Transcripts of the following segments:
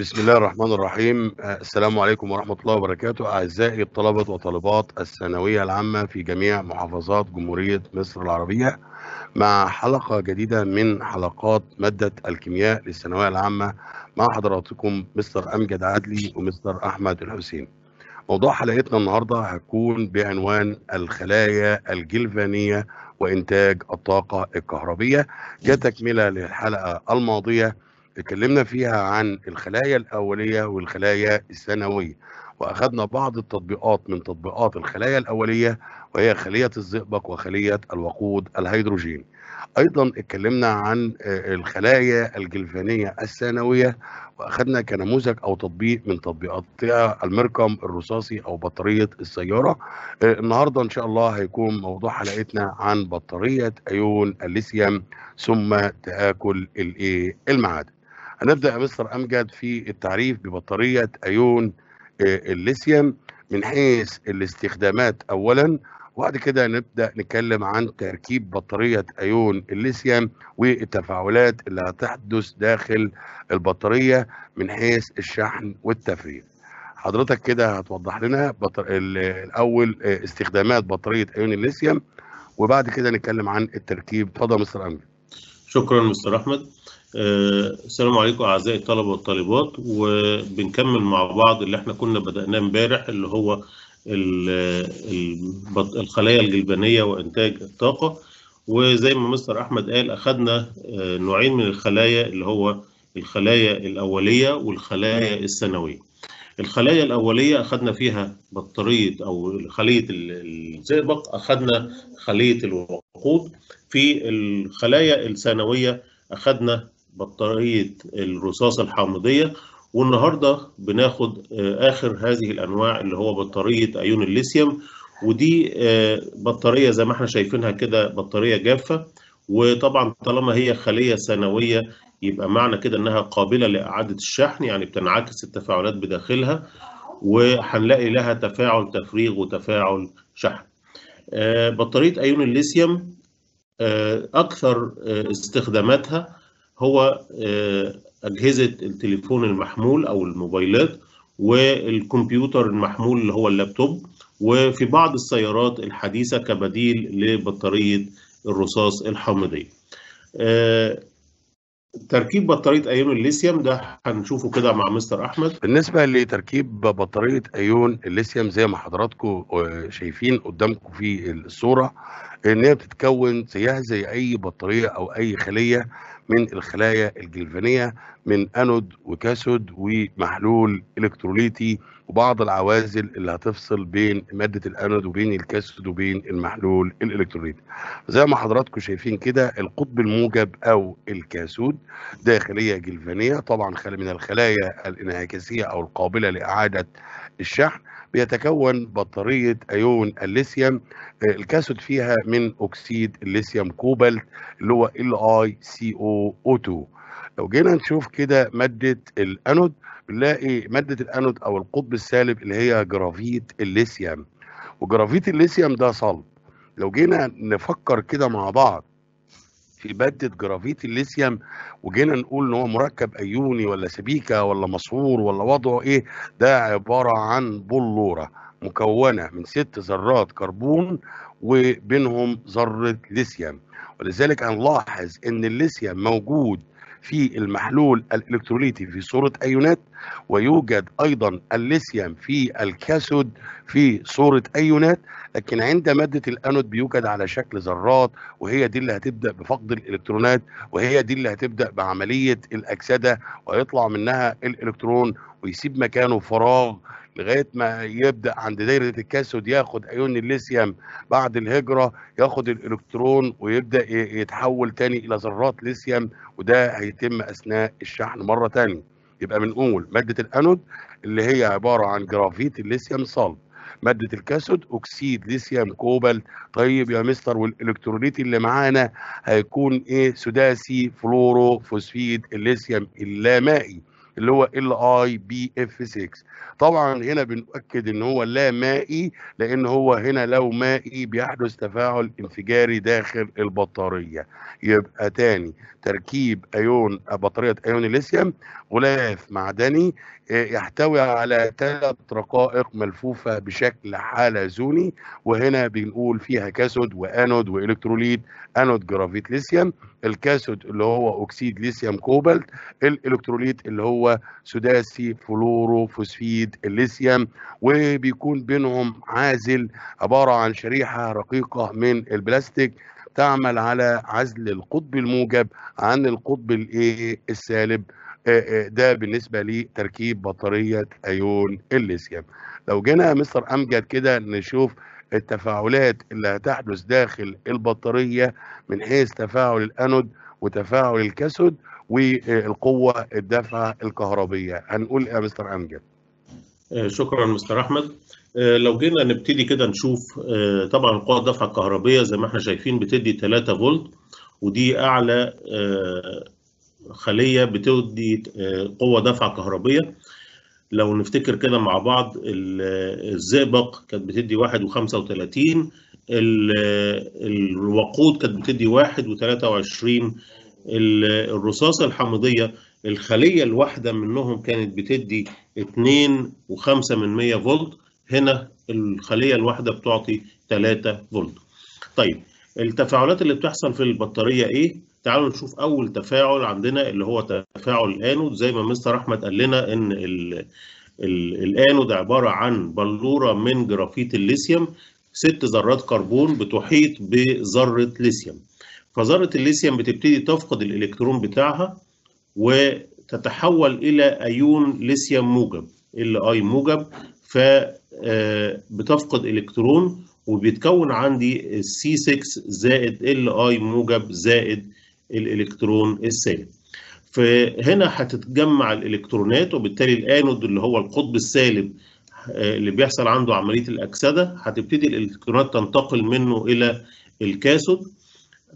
بسم الله الرحمن الرحيم آه، السلام عليكم ورحمة الله وبركاته أعزائي الطلبة وطالبات الثانوية العامة في جميع محافظات جمهورية مصر العربية مع حلقة جديدة من حلقات مادة الكيمياء للثانوية العامة مع حضراتكم مستر أمجد عدلي ومستر أحمد الحسين موضوع حلقتنا النهاردة هتكون بعنوان الخلايا الجلفانية وإنتاج الطاقة الكهربية كتكملة للحلقة الماضية اتكلمنا فيها عن الخلايا الأولية والخلايا الثانوية وأخذنا بعض التطبيقات من تطبيقات الخلايا الأولية وهي خلية الزئبق وخلية الوقود الهيدروجيني أيضا اتكلمنا عن آه، الخلايا الجلفانية الثانوية وأخذنا كنموذج أو تطبيق من تطبيقاتها المركم الرصاصي أو بطارية السيارة آه، النهاردة إن شاء الله هيكون موضوع حلقتنا عن بطارية أيون الليثيوم ثم تآكل المعادن هنبدا يا مستر امجد في التعريف ببطاريه ايون آه، الليثيوم من حيث الاستخدامات اولا وبعد كده نبدا نتكلم عن تركيب بطاريه ايون الليثيوم والتفاعلات اللي هتحدث داخل البطاريه من حيث الشحن والتفريغ. حضرتك كده هتوضح لنا بطر... الاول آه، استخدامات بطاريه ايون الليثيوم وبعد كده نتكلم عن التركيب اتفضل مستر امجد شكرا مستر احمد آه، السلام عليكم اعزائي الطلبه والطالبات وبنكمل مع بعض اللي احنا كنا بداناه امبارح اللي هو الخلايا الجلبانيه وانتاج الطاقه وزي ما مستر احمد قال اخذنا آه، نوعين من الخلايا اللي هو الخلايا الاوليه والخلايا الثانويه الخلايا الاوليه اخذنا فيها بطاريه او خليه الزئبق اخذنا خليه الوقود في الخلايا الثانويه اخذنا بطارية الرصاص الحامضية والنهاردة بناخد آه، آخر هذه الأنواع اللي هو بطارية أيون الليثيوم ودي آه، بطارية زي ما احنا شايفينها كده بطارية جافة وطبعا طالما هي خلية ثانوية يبقى معنى كده انها قابلة لإعادة الشحن يعني بتنعكس التفاعلات بداخلها وهنلاقي لها تفاعل تفريغ وتفاعل شحن. آه، بطارية أيون الليثيوم أكثر استخداماتها هو اجهزه التليفون المحمول او الموبايلات والكمبيوتر المحمول اللي هو اللابتوب وفي بعض السيارات الحديثه كبديل لبطاريه الرصاص الحامضيه. آه، تركيب بطاريه ايون الليثيوم ده هنشوفه كده مع مستر احمد بالنسبه لتركيب بطاريه ايون الليثيوم زي ما حضراتكم آه، شايفين قدامكم في الصوره ان هي بتتكون زيها زي اي بطاريه او اي خليه من الخلايا الجلفانيه من انود وكاسود ومحلول الكتروليتي وبعض العوازل اللي هتفصل بين ماده الانود وبين الكاثود وبين المحلول الالكتروني زي ما حضراتكم شايفين كده القطب الموجب او الكاثود داخليه جلفانيه طبعا خالي من الخلايا الانعكاسيه او القابله لاعاده الشحن بيتكون بطارية أيون الليثيوم آه، الكاثود فيها من أكسيد الليثيوم كوبالت اللي هو ال اي سي او او 2 لو جينا نشوف كده ماده الانود بنلاقي ماده الانود او القطب السالب اللي هي جرافيت الليثيوم وجرافيت الليثيوم ده صلب لو جينا نفكر كده مع بعض في ماده جرافيت الليثيوم وجينا نقول ان هو مركب ايوني ولا سبيكه ولا مصهور ولا وضعه ايه ده عباره عن بلوره مكونه من ست ذرات كربون وبينهم ذره ليثيوم ولذلك هنلاحظ ان الليثيوم موجود في المحلول الالكتروليتي في صوره ايونات ويوجد ايضا الليثيوم في الكاثود في صوره ايونات لكن عند ماده الانود بيوجد على شكل ذرات وهي دي اللي هتبدا بفقد الالكترونات وهي دي اللي هتبدا بعمليه الاكسده ويطلع منها الالكترون ويسيب مكانه فراغ لغايه ما يبدا عند دايره الكاثود ياخد ايون الليثيوم بعد الهجره ياخد الالكترون ويبدا يتحول تاني الى ذرات ليثيوم وده هيتم اثناء الشحن مره تاني يبقى بنقول ماده الانود اللي هي عباره عن جرافيت الليثيوم صلب ماده الكاسود اكسيد ليثيوم كوبالت طيب يا مستر والالكترونيت اللي معانا هيكون ايه سداسي فلورو فوسفيد الليثيوم اللامائي اللي هو ال اي بي اف 6 طبعا هنا بنؤكد ان هو لا مائي لان هو هنا لو مائي بيحدث تفاعل انفجاري داخل البطاريه يبقى تاني تركيب ايون بطاريه ايون الليثيوم غلاف معدني آه، يحتوي على ثلاث رقائق ملفوفه بشكل حلزوني وهنا بنقول فيها كاثود وانود والكتروليت انود جرافيت ليثيوم الكاثود اللي هو اكسيد ليثيوم كوبالت الالكتروليت اللي هو هو سداسي فلورو فوسفيد الليثيوم وبيكون بينهم عازل عباره عن شريحه رقيقه من البلاستيك تعمل على عزل القطب الموجب عن القطب الايه السالب ده بالنسبه لتركيب بطاريه ايون الليثيوم لو جينا مستر امجد كده نشوف التفاعلات اللي هتحدث داخل البطاريه من حيث تفاعل الانود وتفاعل الكاثود والقوه الدافعه الكهربيه هنقول ايه يا مستر امجد آه، شكرا مستر احمد آه، لو جينا نبتدي كده نشوف آه، طبعا القوه الدافعه الكهربيه زي ما احنا شايفين بتدي 3 فولت ودي اعلى خليه بتدي قوه دافعه كهربيه لو نفتكر كده مع بعض الزئبق كانت بتدي 1 و35 الوقود كانت بتدي 1 و23 الرصاصة الحامضية الخلية الواحدة منهم كانت بتدي 2.5 من 100 فولت هنا الخلية الواحدة بتعطي 3 فولت طيب التفاعلات اللي بتحصل في البطارية ايه؟ تعالوا نشوف اول تفاعل عندنا اللي هو تفاعل الانود زي ما مستر احمد قال لنا ان الانود عبارة عن بلورة من جرافيت الليثيوم ست ذرات كربون بتحيط بذرة ليثيوم فذرة الليثيوم بتبتدي تفقد الإلكترون بتاعها وتتحول إلى أيون ليثيوم موجب ال اي موجب ف آه، بتفقد إلكترون وبيتكون عندي السي 6 زائد ال اي موجب زائد الإلكترون السالب فهنا هتتجمع الإلكترونات وبالتالي الآنود اللي هو القطب السالب آه، اللي بيحصل عنده عملية الأكسدة هتبتدي الإلكترونات تنتقل منه إلى الكاثود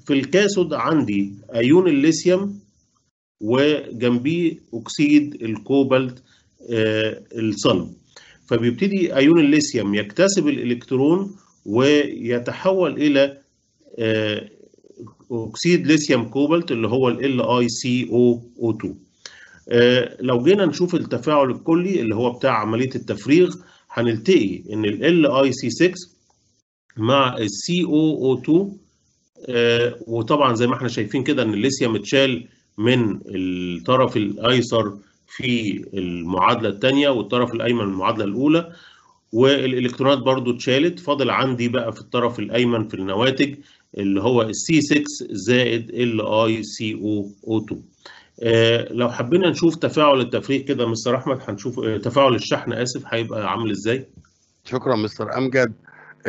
في الكاسود عندي ايون الليثيوم وجنبيه اكسيد الكوبالت آه الصلب فبيبتدي ايون الليثيوم يكتسب الالكترون ويتحول الى آه اكسيد ليثيوم كوبالت اللي هو ال اي سي او او 2 لو جينا نشوف التفاعل الكلي اللي هو بتاع عمليه التفريغ هنلتقي ان ال اي سي 6 مع السي او او 2 آه، وطبعا زي ما احنا شايفين كده ان الليسيا اتشال من الطرف الايسر في المعادله الثانيه والطرف الايمن المعادله الاولى والالكترونات برضو اتشالت فاضل عندي بقى في الطرف الايمن في النواتج اللي هو السي 6 زائد ال سي او او 2 آه لو حبينا نشوف تفاعل التفريغ كده مستر احمد هنشوف آه تفاعل الشحن اسف هيبقى عامل ازاي شكرا مستر امجد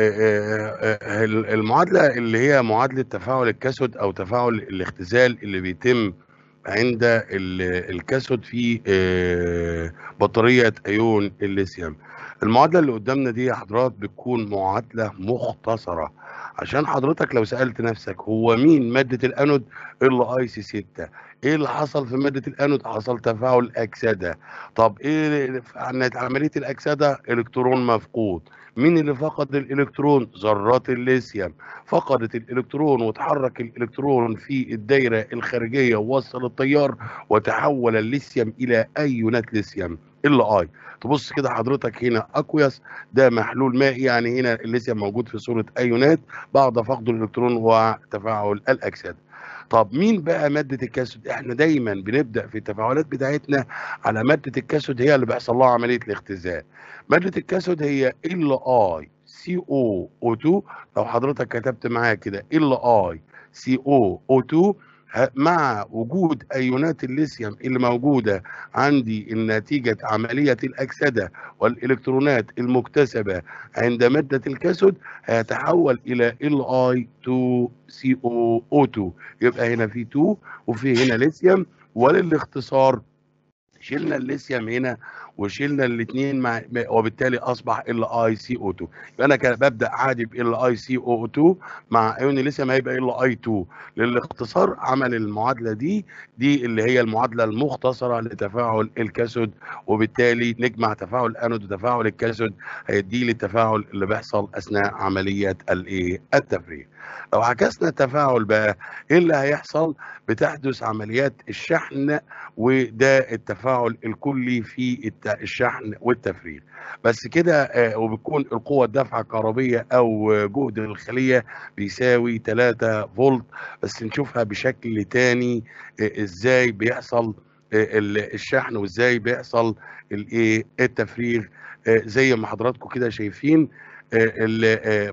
آه، آه، آه، المعادله اللي هي معادله تفاعل الكسد او تفاعل الاختزال اللي بيتم عند الكسد في بطاريه ايون الليثيوم المعادله اللي قدامنا دي يا حضرات بتكون معادله مختصره عشان حضرتك لو سالت نفسك هو مين ماده الانود اللي اي سي 6 ايه اللي حصل في ماده الانود حصل تفاعل اكسده طب ايه عن عمليه الاكسده الكترون مفقود مين اللي فقد الالكترون ذرات الليثيوم فقدت الالكترون وتحرك الالكترون في الدايره الخارجيه ووصل التيار وتحول الليثيوم الى ايونات ليثيوم ال اي تبص كده حضرتك هنا اكويس ده محلول مائي يعني هنا الليثيوم موجود في صوره ايونات بعد فقد الالكترون وتفاعل الاكسده طب مين بقى ماده الكاسود احنا دايما بنبدا في التفاعلات بتاعتنا على ماده الكاسود هي اللي بيحصل لها عمليه الاختزال ماده الكاسود هي ال اي سي او او 2 لو حضرتك كتبت معايا كده ال اي سي او او 2 مع وجود ايونات الليثيوم اللي موجوده عندي نتيجه عمليه الاكسده والالكترونات المكتسبه عند ماده الكاسود هيتحول الى Li2CO2 يبقى هنا في 2 وفي هنا ليثيوم وللاختصار شلنا الليثيوم هنا وشيلنا الاثنين مع وبالتالي اصبح ال اي سي او 2 يبقى انا كان ببدا عادي بال اي سي او 2 مع ايون الليثيوم هيبقى ال اي 2 للاختصار عمل المعادله دي دي اللي هي المعادله المختصره لتفاعل الكاسود وبالتالي نجمع تفاعل الانود وتفاعل الكاسود هيدي لي التفاعل اللي بيحصل اثناء عمليه الايه التفريغ لو عكسنا التفاعل بقى ايه اللي هيحصل بتحدث عمليات الشحن وده التفاعل الكلي في التفاعل الشحن والتفريغ بس كده آه، وبتكون القوة الدافعة الكهربية أو جهد الخلية بيساوي 3 فولت بس نشوفها بشكل تاني آه، إزاي بيحصل آه، الشحن وإزاي بيحصل الايه التفريغ زي ما حضراتكم كده شايفين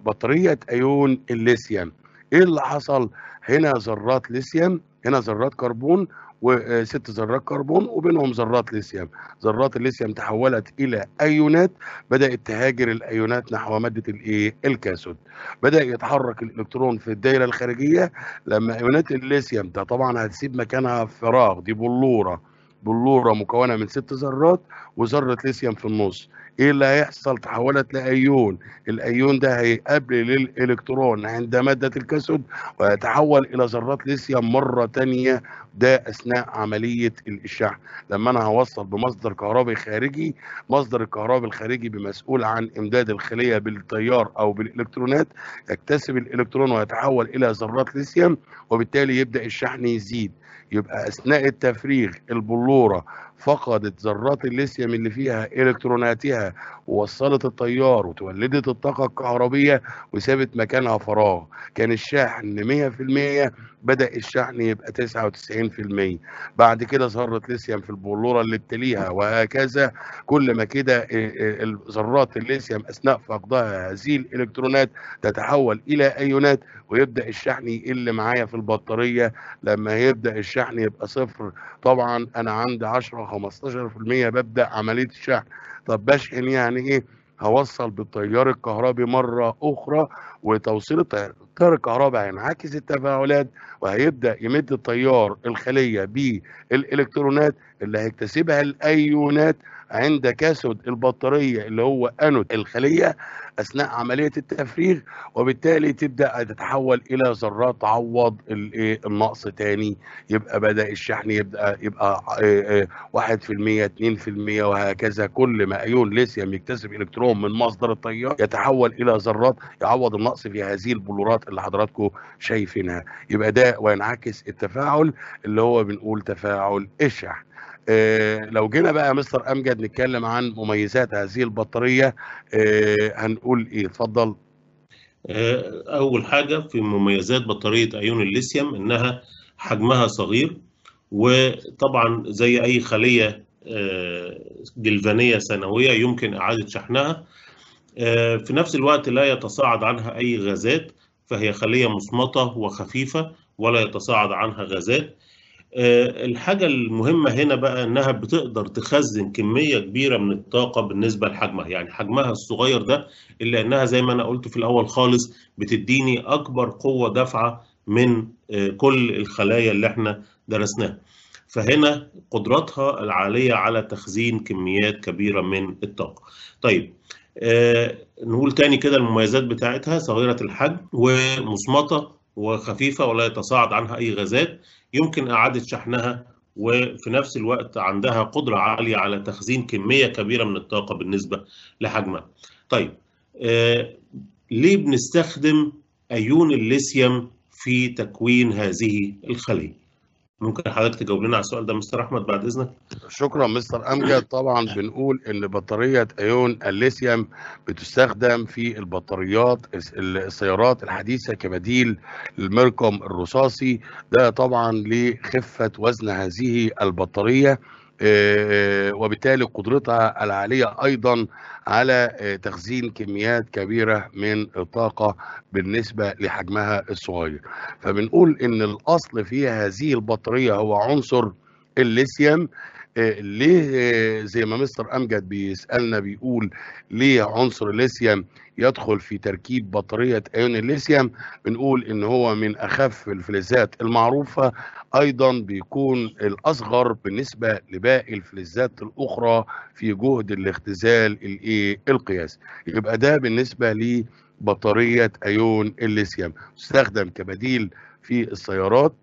بطارية أيون الليثيوم إيه اللي حصل هنا ذرات ليثيوم هنا ذرات كربون وست ذرات كربون وبينهم ذرات ليثيوم ذرات الليثيوم تحولت الى ايونات بدات تهاجر الايونات نحو ماده الايه الكاثود بدا يتحرك الالكترون في الدايره الخارجيه لما ايونات الليثيوم ده طبعا هتسيب مكانها فراغ دي بلوره بلوره مكونه من ست ذرات وذره ليثيوم في النص ايه اللي هيحصل تحولت لايون الايون ده هيقابل للالكترون عند ماده الكاثود ويتحول الى ذرات ليثيوم مره ثانيه ده اثناء عمليه الاشعاع لما انا هوصل بمصدر كهربي خارجي مصدر الكهرباء الخارجي بمسؤول عن امداد الخليه بالتيار او بالالكترونات يكتسب الالكترون ويتحول الى ذرات ليثيوم وبالتالي يبدا الشحن يزيد يبقى اثناء التفريغ البلوره فقدت ذرات الليثيوم اللي فيها الكتروناتها ووصلت التيار وتولدت الطاقه الكهربيه وسابت مكانها فراغ كان الشحن 100% بدا الشحن يبقى 99% بعد كده ذره ليثيوم في البلوره اللي بتليها وهكذا كل ما كده ذرات الليثيوم اثناء فقدها هذه الالكترونات تتحول الى ايونات ويبدا الشحن يقل معايا في البطاريه لما يبدا الشحن يبقى صفر طبعا انا عندي 10 15% ببدأ عملية الشحن طب بشحن يعني ايه هوصل بالتيار الكهربي مرة اخرى وتوصيل التيار تيار الكهرباء هينعكس التفاعلات وهيبدا يمد التيار الخليه بالالكترونات اللي هيكتسبها الايونات عند كسد البطاريه اللي هو انود الخليه اثناء عمليه التفريغ وبالتالي تبدا تتحول الى ذرات تعوض النقص تاني يبقى بدا الشحن يبدا يبقى 1% 2% إيه، إيه، وهكذا كل ما ايون ليثيوم يكتسب الكترون من مصدر التيار يتحول الى ذرات يعوض النقص في هذه البلورات اللي حضراتكم شايفينها يبقى ده وينعكس التفاعل اللي هو بنقول تفاعل الشحن آه لو جينا بقى مستر امجد نتكلم عن مميزات هذه البطاريه آه هنقول ايه اتفضل آه، اول حاجه في مميزات بطاريه ايون الليثيوم انها حجمها صغير وطبعا زي اي خليه آه، جلفانيه ثانويه يمكن اعاده شحنها آه، في نفس الوقت لا يتصاعد عنها اي غازات فهي خلية مصمتة وخفيفة ولا يتصاعد عنها غازات آه، الحاجة المهمة هنا بقى إنها بتقدر تخزن كمية كبيرة من الطاقة بالنسبة لحجمها يعني حجمها الصغير ده إلا إنها زي ما أنا قلت في الأول خالص بتديني أكبر قوة دافعة من آه، كل الخلايا اللي احنا درسناها فهنا قدراتها العالية على تخزين كميات كبيرة من الطاقة طيب آه، نقول تاني كده المميزات بتاعتها صغيرة الحجم ومصمتة وخفيفة ولا يتصاعد عنها أي غازات يمكن إعادة شحنها وفي نفس الوقت عندها قدرة عالية على تخزين كمية كبيرة من الطاقة بالنسبة لحجمها. طيب آه، ليه بنستخدم أيون الليثيوم في تكوين هذه الخلية؟ ممكن حضرتك تجاوب لنا على السؤال ده مستر احمد بعد اذنك شكرا مستر امجد طبعا بنقول ان بطاريه ايون الليثيوم بتستخدم في البطاريات السيارات الحديثه كبديل للمركم الرصاصي ده طبعا لخفه وزن هذه البطاريه آه، وبالتالي قدرتها العالية أيضا على آه، تخزين كميات كبيرة من الطاقة بالنسبة لحجمها الصغير فبنقول إن الأصل في هذه البطارية هو عنصر الليثيوم آه، ليه زي ما مستر امجد بيسالنا بيقول ليه عنصر الليثيوم يدخل في تركيب بطارية أيون الليثيوم بنقول إن هو من أخف الفلزات المعروفة أيضا بيكون الأصغر بالنسبة لباقي الفلزات الأخرى في جهد الاختزال القياسي يبقى ده بالنسبة لبطارية أيون الليثيوم تستخدم كبديل في السيارات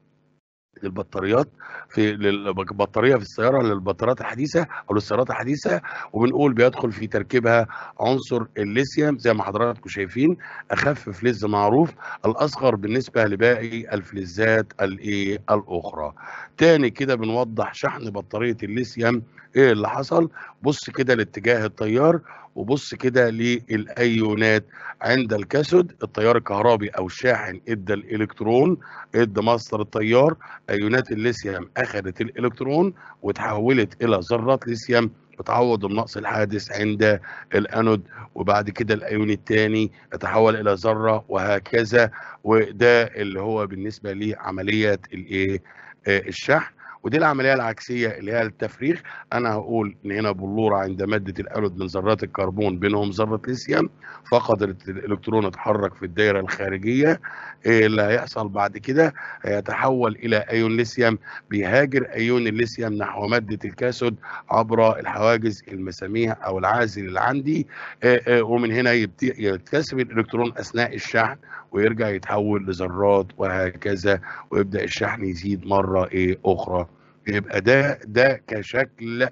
للبطاريات في البطاريه في السياره للبطاريات الحديثه او للسيارات الحديثه وبنقول بيدخل في تركيبها عنصر الليثيوم زي ما حضراتكم شايفين اخف فلز معروف الاصغر بالنسبه لباقي الفلزات الايه الاخرى. تاني كده بنوضح شحن بطاريه الليثيوم ايه اللي حصل بص كده لاتجاه التيار وبص كده للايونات عند الكاثود التيار الكهربي او الشاحن ادى الالكترون ادى مصدر التيار ايونات الليثيوم اخذت الالكترون وتحولت الى ذرات ليثيوم بتعوض النقص الحادث عند الانود وبعد كده الايون الثاني يتحول الى ذره وهكذا وده اللي هو بالنسبه لعمليه الايه آه، الشحن ودي العمليه العكسيه اللي هي التفريخ انا هقول ان هنا بلوره عند ماده الالود من ذرات الكربون بينهم ذره ليثيوم فقد الالكترون اتحرك في الدائره الخارجيه ايه اللي هيحصل بعد كده هيتحول الى ايون ليثيوم بيهاجر ايون الليثيوم نحو ماده الكاثود عبر الحواجز المسامير او العازل اللي عندي إيه، إيه، ومن هنا يكتسب الالكترون اثناء الشحن ويرجع يتحول لذرات وهكذا ويبدا الشحن يزيد مره ايه اخرى يبقى ده ده كشكل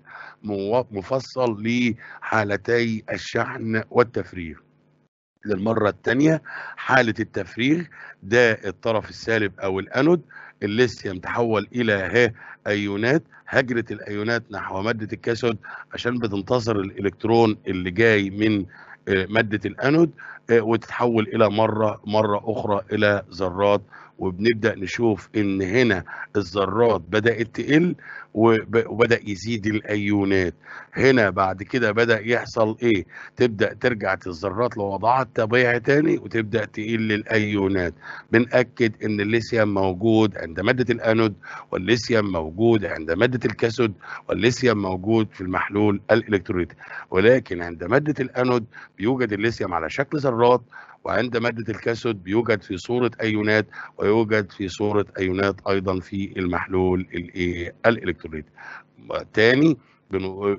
مفصل لحالتي الشحن والتفريغ للمره الثانيه حاله التفريغ ده الطرف السالب او الانود الليثيوم تحول الى ها ايونات هجره الايونات نحو ماده الكاثود عشان بتنتظر الالكترون اللي جاي من آه، ماده الانود آه، وتتحول الى مره مره اخرى الى ذرات وبنبدا نشوف ان هنا الذرات بدات تقل وبدا يزيد الايونات هنا بعد كده بدا يحصل ايه تبدا ترجع الذرات لوضعها الطبيعي تاني وتبدا تقل الايونات بناكد ان الليثيوم موجود عند ماده الانود والليثيوم موجود عند ماده الكاثود والليثيوم موجود في المحلول الالكتروليتي ولكن عند ماده الانود بيوجد الليثيوم على شكل ذرات وعند مادة الكاسود بيوجد في صورة أيونات ويوجد في صورة أيونات أيضا في المحلول الإلكتروليتي تاني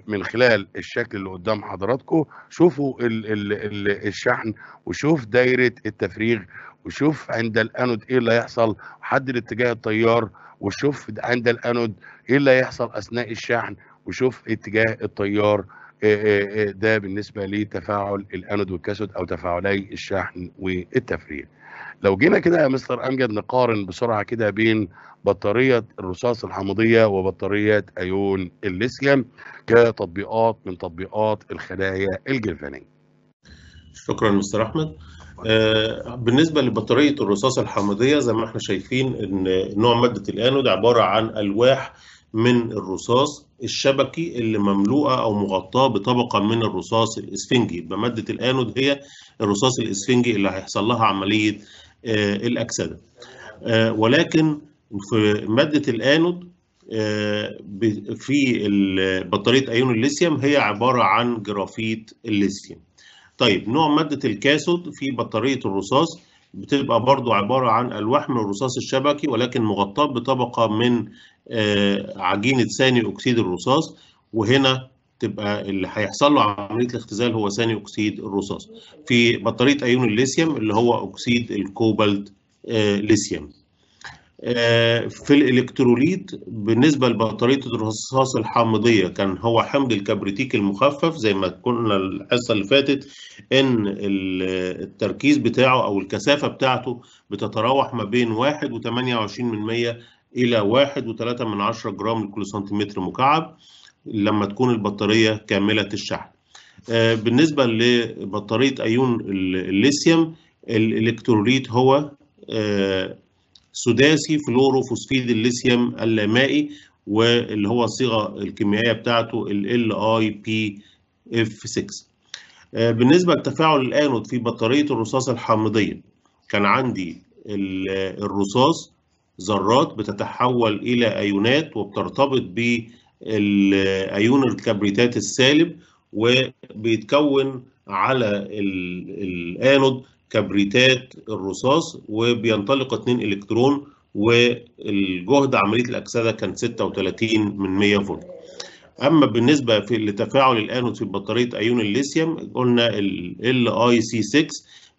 من خلال الشكل اللي قدام حضراتكم شوفوا الـ الـ الـ الشحن وشوف دايرة التفريغ وشوف عند الانود ايه اللي هيحصل حد اتجاه التيار وشوف عند الانود ايه اللي هيحصل اثناء الشحن وشوف اتجاه التيار إيه، إيه، إيه، ده بالنسبه لتفاعل الانود والكاسود او تفاعلي الشحن والتفريغ. لو جينا كده يا مستر امجد نقارن بسرعه كده بين بطاريه الرصاص الحمضيه وبطاريه ايون الليثيوم كتطبيقات من تطبيقات الخلايا الجلفانيه. شكرا مستر احمد. آه، بالنسبه لبطاريه الرصاص الحمضية زي ما احنا شايفين ان نوع ماده الانود عباره عن الواح من الرصاص الشبكي اللي مملوءه او مغطاه بطبقه من الرصاص الاسفنجي يبقى ماده الانود هي الرصاص الاسفنجي اللي هيحصل لها عمليه آه، الاكسده آه، ولكن في ماده الانود آه، في بطاريه ايون الليثيوم هي عباره عن جرافيت الليثيوم طيب نوع ماده الكاسود في بطاريه الرصاص بتبقى برضو عبارة عن ألواح من الرصاص الشبكي ولكن مغطاة بطبقة من آه، عجينة ثاني أكسيد الرصاص وهنا تبقى اللي هيحصل له عملية الاختزال هو ثاني أكسيد الرصاص في بطارية أيون الليثيوم اللي هو أكسيد الكوبالت آه، ليثيوم في الالكتروليت بالنسبه لبطاريه الرصاص الحامضيه كان هو حمض الكبريتيك المخفف زي ما كنا الحصه اللي فاتت ان التركيز بتاعه او الكثافه بتاعته بتتراوح ما بين 1.28 من 100 الى 1.3 من 10 جرام لكل سنتيمتر مكعب لما تكون البطاريه كامله الشحن. آه، بالنسبه لبطاريه ايون الليثيوم الالكتروليت هو آه، سداسي فلوروفوسفيد الليثيوم اللامائي واللي هو الصيغه الكيميائيه بتاعته ال اي بي اف 6 بالنسبه لتفاعل الانود في بطاريه الرصاص الحامضيه كان عندي الرصاص ذرات بتتحول الى ايونات وبترتبط بالايون الكبريتات السالب وبيتكون على الانود كبريتات الرصاص وبينطلق 2 الكترون والجهد عمليه الاكسده كان 36 من 100 فولت. اما بالنسبه في لتفاعل الانود في بطاريه ايون الليثيوم قلنا ال اي سي 6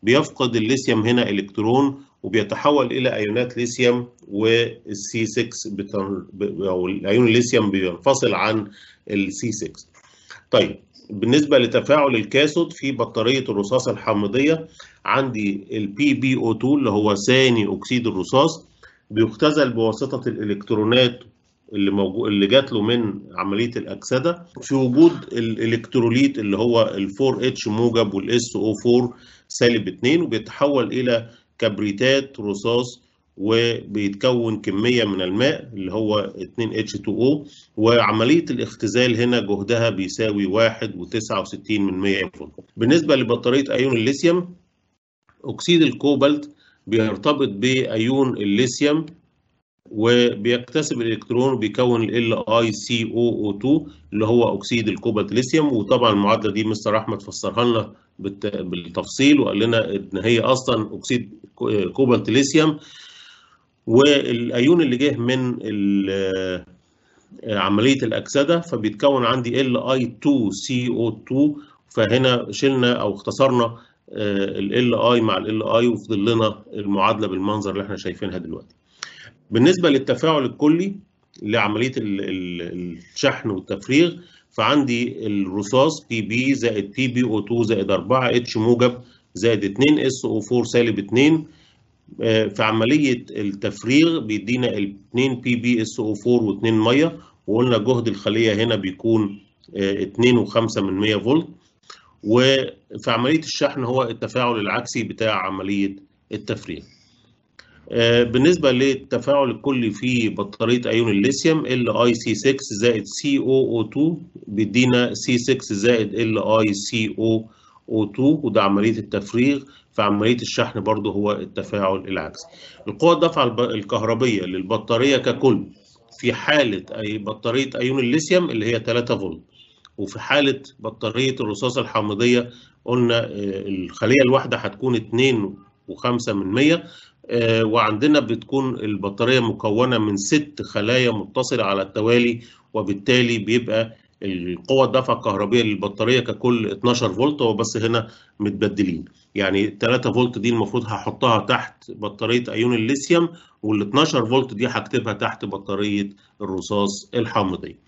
بيفقد الليثيوم هنا الكترون وبيتحول الى ايونات ليثيوم والسي 6 بتن... او الايون الليثيوم بينفصل عن السي 6. طيب بالنسبه لتفاعل الكاسود في بطاريه الرصاص الحامضيه عندي البي بي او 2 اللي هو ثاني اكسيد الرصاص بيختزل بواسطه الالكترونات اللي موجود اللي جات له من عمليه الاكسده في وجود الالكتروليت اللي هو 4 اتش موجب والاس او 4 سالب 2 وبيتحول الى كبريتات رصاص وبيتكون كميه من الماء اللي هو 2H2O وعمليه الاختزال هنا جهدها بيساوي 1.69 من 100 فولت. بالنسبه لبطاريه ايون الليثيوم اكسيد الكوبالت بيرتبط بايون الليثيوم وبيكتسب الالكترون بيكون ال اي سي او او 2 اللي هو اكسيد الكوبالت ليثيوم وطبعا المعادله دي مستر احمد فسرها لنا بالتفصيل وقال لنا ان هي اصلا اكسيد كوبالت ليثيوم والايون اللي جه من عمليه الاكسده فبيتكون عندي ال اي 2 سي او 2 فهنا شلنا او اختصرنا ال ال اي مع ال ال اي وفضل لنا المعادله بالمنظر اللي احنا شايفينها دلوقتي. بالنسبه للتفاعل الكلي لعمليه الشحن والتفريغ فعندي الرصاص بي بي زائد بي بي او 2 زائد 4 اتش موجب زائد 2 اس او 4 سالب 2 آه، في عمليه التفريغ بيدينا 2 بي بي اس او 4 و2 ميه وقلنا جهد الخليه هنا بيكون 2.5 آه، فولت وفي عملية الشحن هو التفاعل العكسي بتاع عملية التفريغ آه، بالنسبة للتفاعل الكلي في بطارية أيون الليثيوم LiC6 زائد COO2 بيدينا C6 زائد LiCO2 وده عملية التفريغ في عملية الشحن برضو هو التفاعل العكسي. القوة الدفعة الكهربية للبطارية ككل في حالة أي بطارية أيون الليثيوم اللي هي 3 فولت وفي حالة بطارية الرصاصة الحامضية قلنا آه، الخلية الواحدة هتكون 2.5 من 100 آه، وعندنا بتكون البطارية مكونة من ست خلايا متصلة على التوالي وبالتالي بيبقى القوة الدفع الكهربية للبطارية ككل 12 فولت هو بس هنا متبدلين يعني 3 فولت دي المفروض هحطها تحت بطارية أيون الليثيوم وال 12 فولت دي هكتبها تحت بطارية الرصاص الحامضية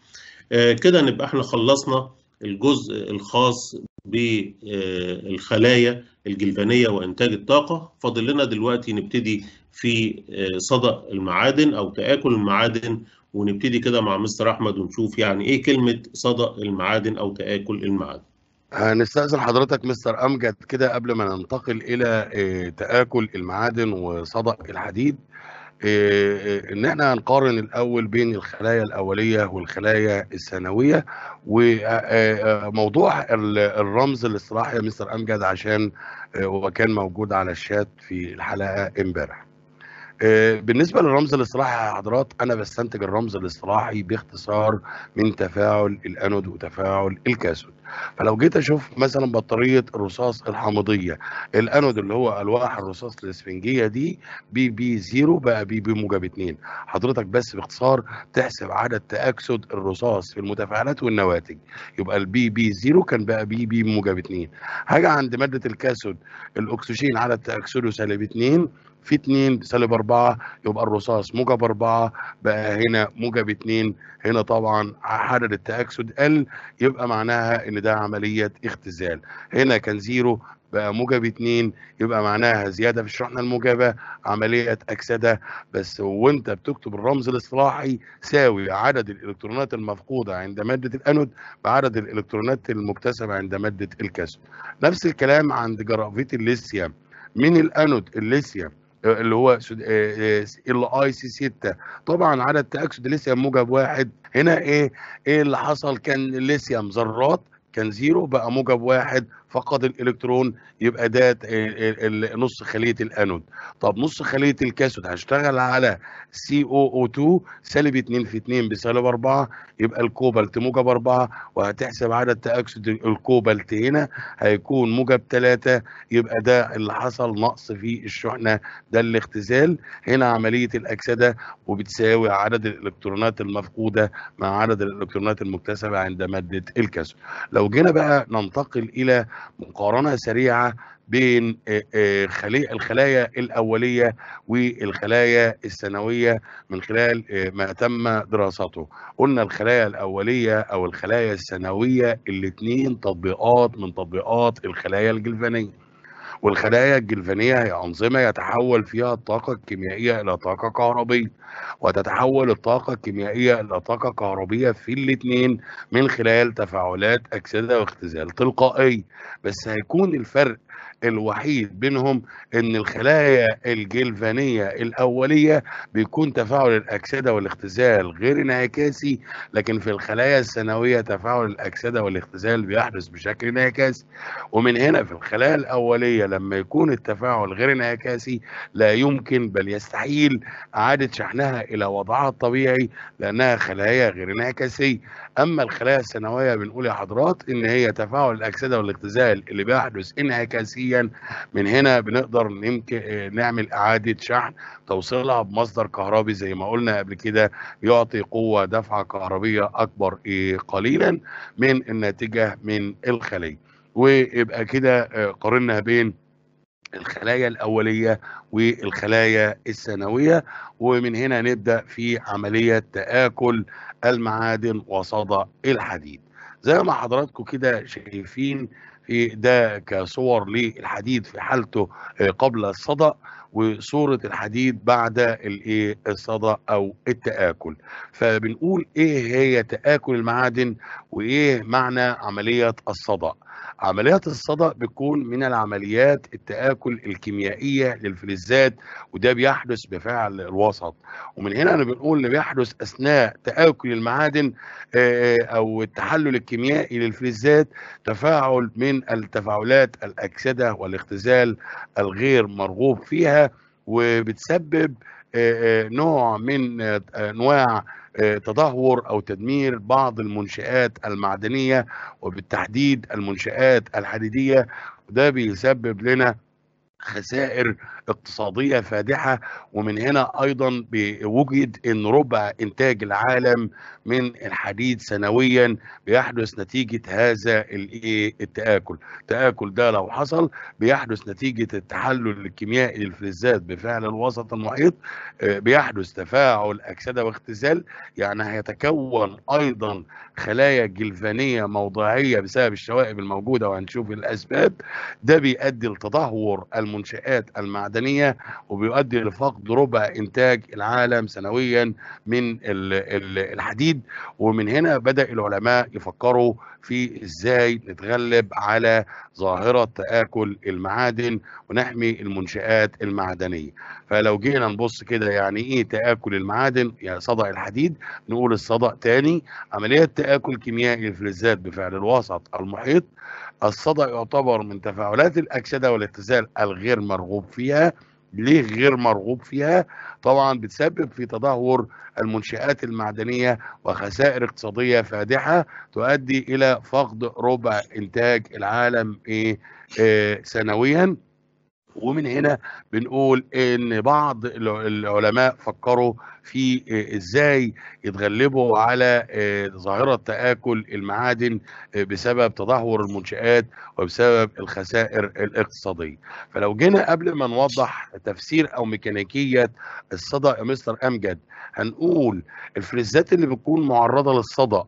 آه، كده نبقى احنا خلصنا الجزء الخاص بالخلايا الجلفانية وإنتاج الطاقة فاضل لنا دلوقتي نبتدي في آه، صدأ المعادن أو تآكل المعادن ونبتدي كده مع مستر أحمد ونشوف يعني إيه كلمة صدأ المعادن أو تآكل المعادن هنستأذن حضرتك مستر أمجد كده قبل ما ننتقل إلى آه، تآكل المعادن وصدأ الحديد آه، آه، ان احنا هنقارن الاول بين الخلايا الاوليه والخلايا الثانويه وموضوع آه، الرمز الاصطلاحي يا مستر امجد عشان هو كان موجود على الشات في الحلقه امبارح بالنسبه للرمز الاصطلاحي يا حضرات انا بستنتج الرمز الاصطلاحي باختصار من تفاعل الانود وتفاعل الكاثود فلو جيت اشوف مثلا بطاريه الرصاص الحامضيه الانود اللي هو الواح الرصاص الاسفنجيه دي بي بي 0 بقى بي بي موجب 2 حضرتك بس باختصار تحسب عدد تاكسد الرصاص في المتفاعلات والنواتج يبقى البي بي 0 كان بقى بي بي موجب 2 هاجي عند ماده الكاسود الاكسجين عدد تاكسده سالب 2 في 2 سالب 4 يبقى الرصاص موجب 4 بقى هنا موجب 2 هنا طبعا عدد التأكسد قل يبقى معناها ان ده عملية اختزال هنا كان زيرو بقى موجب 2 يبقى معناها زياده في الشحنه الموجبه عمليه اكسده بس وانت بتكتب الرمز الاصطلاحي ساوي عدد الالكترونات المفقوده عند ماده الانود بعدد الالكترونات المكتسبه عند ماده الكاسيوم نفس الكلام عند جرافيت الليثيوم من الانود الليثيوم اللي هو آه، آه، ال اي سي 6 طبعا على التاكسد ليثيوم موجب واحد هنا ايه ايه اللي حصل كان الليثيوم ذرات كان زيرو بقى موجب واحد فقد الالكترون يبقى ده نص خليه الانود طب نص خليه الكاثود هشتغل على سي او او 2 سالب 2 في 2 بسالب 4 يبقى الكوبالت موجب 4 وهتحسب عدد تاكسد الكوبالت هنا هيكون موجب 3 يبقى ده اللي حصل نقص في الشحنه ده الاختزال هنا عمليه الاكسده وبتساوي عدد الالكترونات المفقوده مع عدد الالكترونات المكتسبه عند ماده الكاثود لو جينا بقى ننتقل الى مقارنه سريعه بين آه، آه، الخلايا الاوليه والخلايا الثانويه من خلال آه، ما تم دراسته قلنا الخلايا الاوليه او الخلايا الثانويه الاثنين تطبيقات من تطبيقات الخلايا الجلفانيه والخلايا الجلفانية هي أنظمة يتحول فيها الطاقة الكيميائية إلى طاقة كهربية وتتحول الطاقة الكيميائية إلى طاقة كهربية في الاثنين من خلال تفاعلات أكسدة واختزال تلقائي بس هيكون الفرق الوحيد بينهم ان الخلايا الجلفانيه الاوليه بيكون تفاعل الاكسده والاختزال غير انعكاسي لكن في الخلايا الثانويه تفاعل الاكسده والاختزال بيحدث بشكل انعكاسي ومن هنا في الخلايا الاوليه لما يكون التفاعل غير انعكاسي لا يمكن بل يستحيل اعاده شحنها الى وضعها الطبيعي لانها خلايا غير انعكاسيه اما الخلايا السنويه بنقول يا حضرات ان هي تفاعل الاكسده والاختزال اللي بيحدث انعكاسيا من هنا بنقدر يمكن نعمل اعاده شحن توصيلها بمصدر كهربي زي ما قلنا قبل كده يعطي قوه دفعه كهربيه اكبر إيه قليلا من الناتجه من الخليه ويبقى كده آه، قارنا بين الخلايا الأولية والخلايا الثانوية ومن هنا نبدأ في عملية تآكل المعادن وصدى الحديد زي ما حضراتكم كده شايفين في ده كصور للحديد في حالته قبل الصدأ وصورة الحديد بعد الصدى او التآكل فبنقول ايه هي تآكل المعادن وايه معنى عملية الصدى عمليات الصدى بتكون من العمليات التآكل الكيميائية للفلزات وده بيحدث بفعل الوسط ومن هنا أنا بنقول اللي بيحدث أثناء تآكل المعادن آه، آه، أو التحلل الكيميائي للفلزات تفاعل من التفاعلات الأكسدة والاختزال الغير مرغوب فيها وبتسبب نوع من انواع تدهور او تدمير بعض المنشآت المعدنيه وبالتحديد المنشآت الحديديه وده بيسبب لنا خسائر اقتصادية فادحة ومن هنا أيضا بوجد أن ربع إنتاج العالم من الحديد سنويا بيحدث نتيجة هذا التآكل التآكل ده لو حصل بيحدث نتيجة التحلل الكيميائي للفلزات بفعل الوسط المحيط آه، بيحدث تفاعل أكسدة واختزال يعني هيتكون أيضا خلايا جلفانية موضعية بسبب الشوائب الموجودة وهنشوف الأسباب ده بيؤدي لتدهور المنشآت المعدنية المعدنية وبيؤدي لفقد ربع إنتاج العالم سنويا من الحديد ومن هنا بدأ العلماء يفكروا في إزاي نتغلب على ظاهرة تآكل المعادن ونحمي المنشآت المعدنية فلو جينا نبص كده يعني إيه تآكل المعادن يعني صدأ الحديد نقول الصدأ تاني عملية تآكل كيميائي الفلزات بفعل الوسط المحيط الصدى يعتبر من تفاعلات الأكسدة والاختزال الغير مرغوب فيها ليه غير مرغوب فيها طبعا بتسبب في تدهور المنشآت المعدنية وخسائر اقتصادية فادحة تؤدي إلى فقد ربع إنتاج العالم إيه, إيه سنويا ومن هنا بنقول ان بعض العلماء فكروا في آه، ازاي يتغلبوا على آه، ظاهره تاكل المعادن آه، بسبب تدهور المنشات وبسبب الخسائر الاقتصاديه فلو جينا قبل ما نوضح تفسير او ميكانيكيه الصدى يا مستر امجد هنقول الفلزات اللي بتكون معرضه للصدى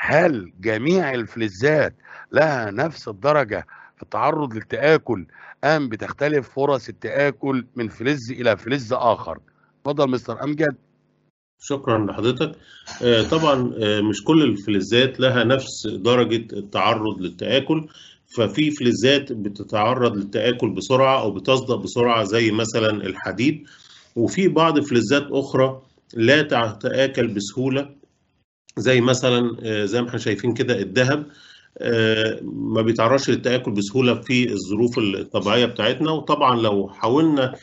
هل جميع الفلزات لها نفس الدرجه في التعرض للتآكل الان بتختلف فرص التآكل من فلز إلى فلز آخر تفضل مستر أمجد شكرا لحضرتك آه، طبعا آه، مش كل الفلزات لها نفس درجة التعرض للتآكل ففي فلزات بتتعرض للتآكل بسرعة أو بتصدأ بسرعة زي مثلا الحديد وفي بعض فلزات أخرى لا تتآكل بسهولة زي مثلا آه، زي ما احنا شايفين كده الذهب ما بيتعرضش للتاكل بسهوله في الظروف الطبيعيه بتاعتنا وطبعا لو حاولنا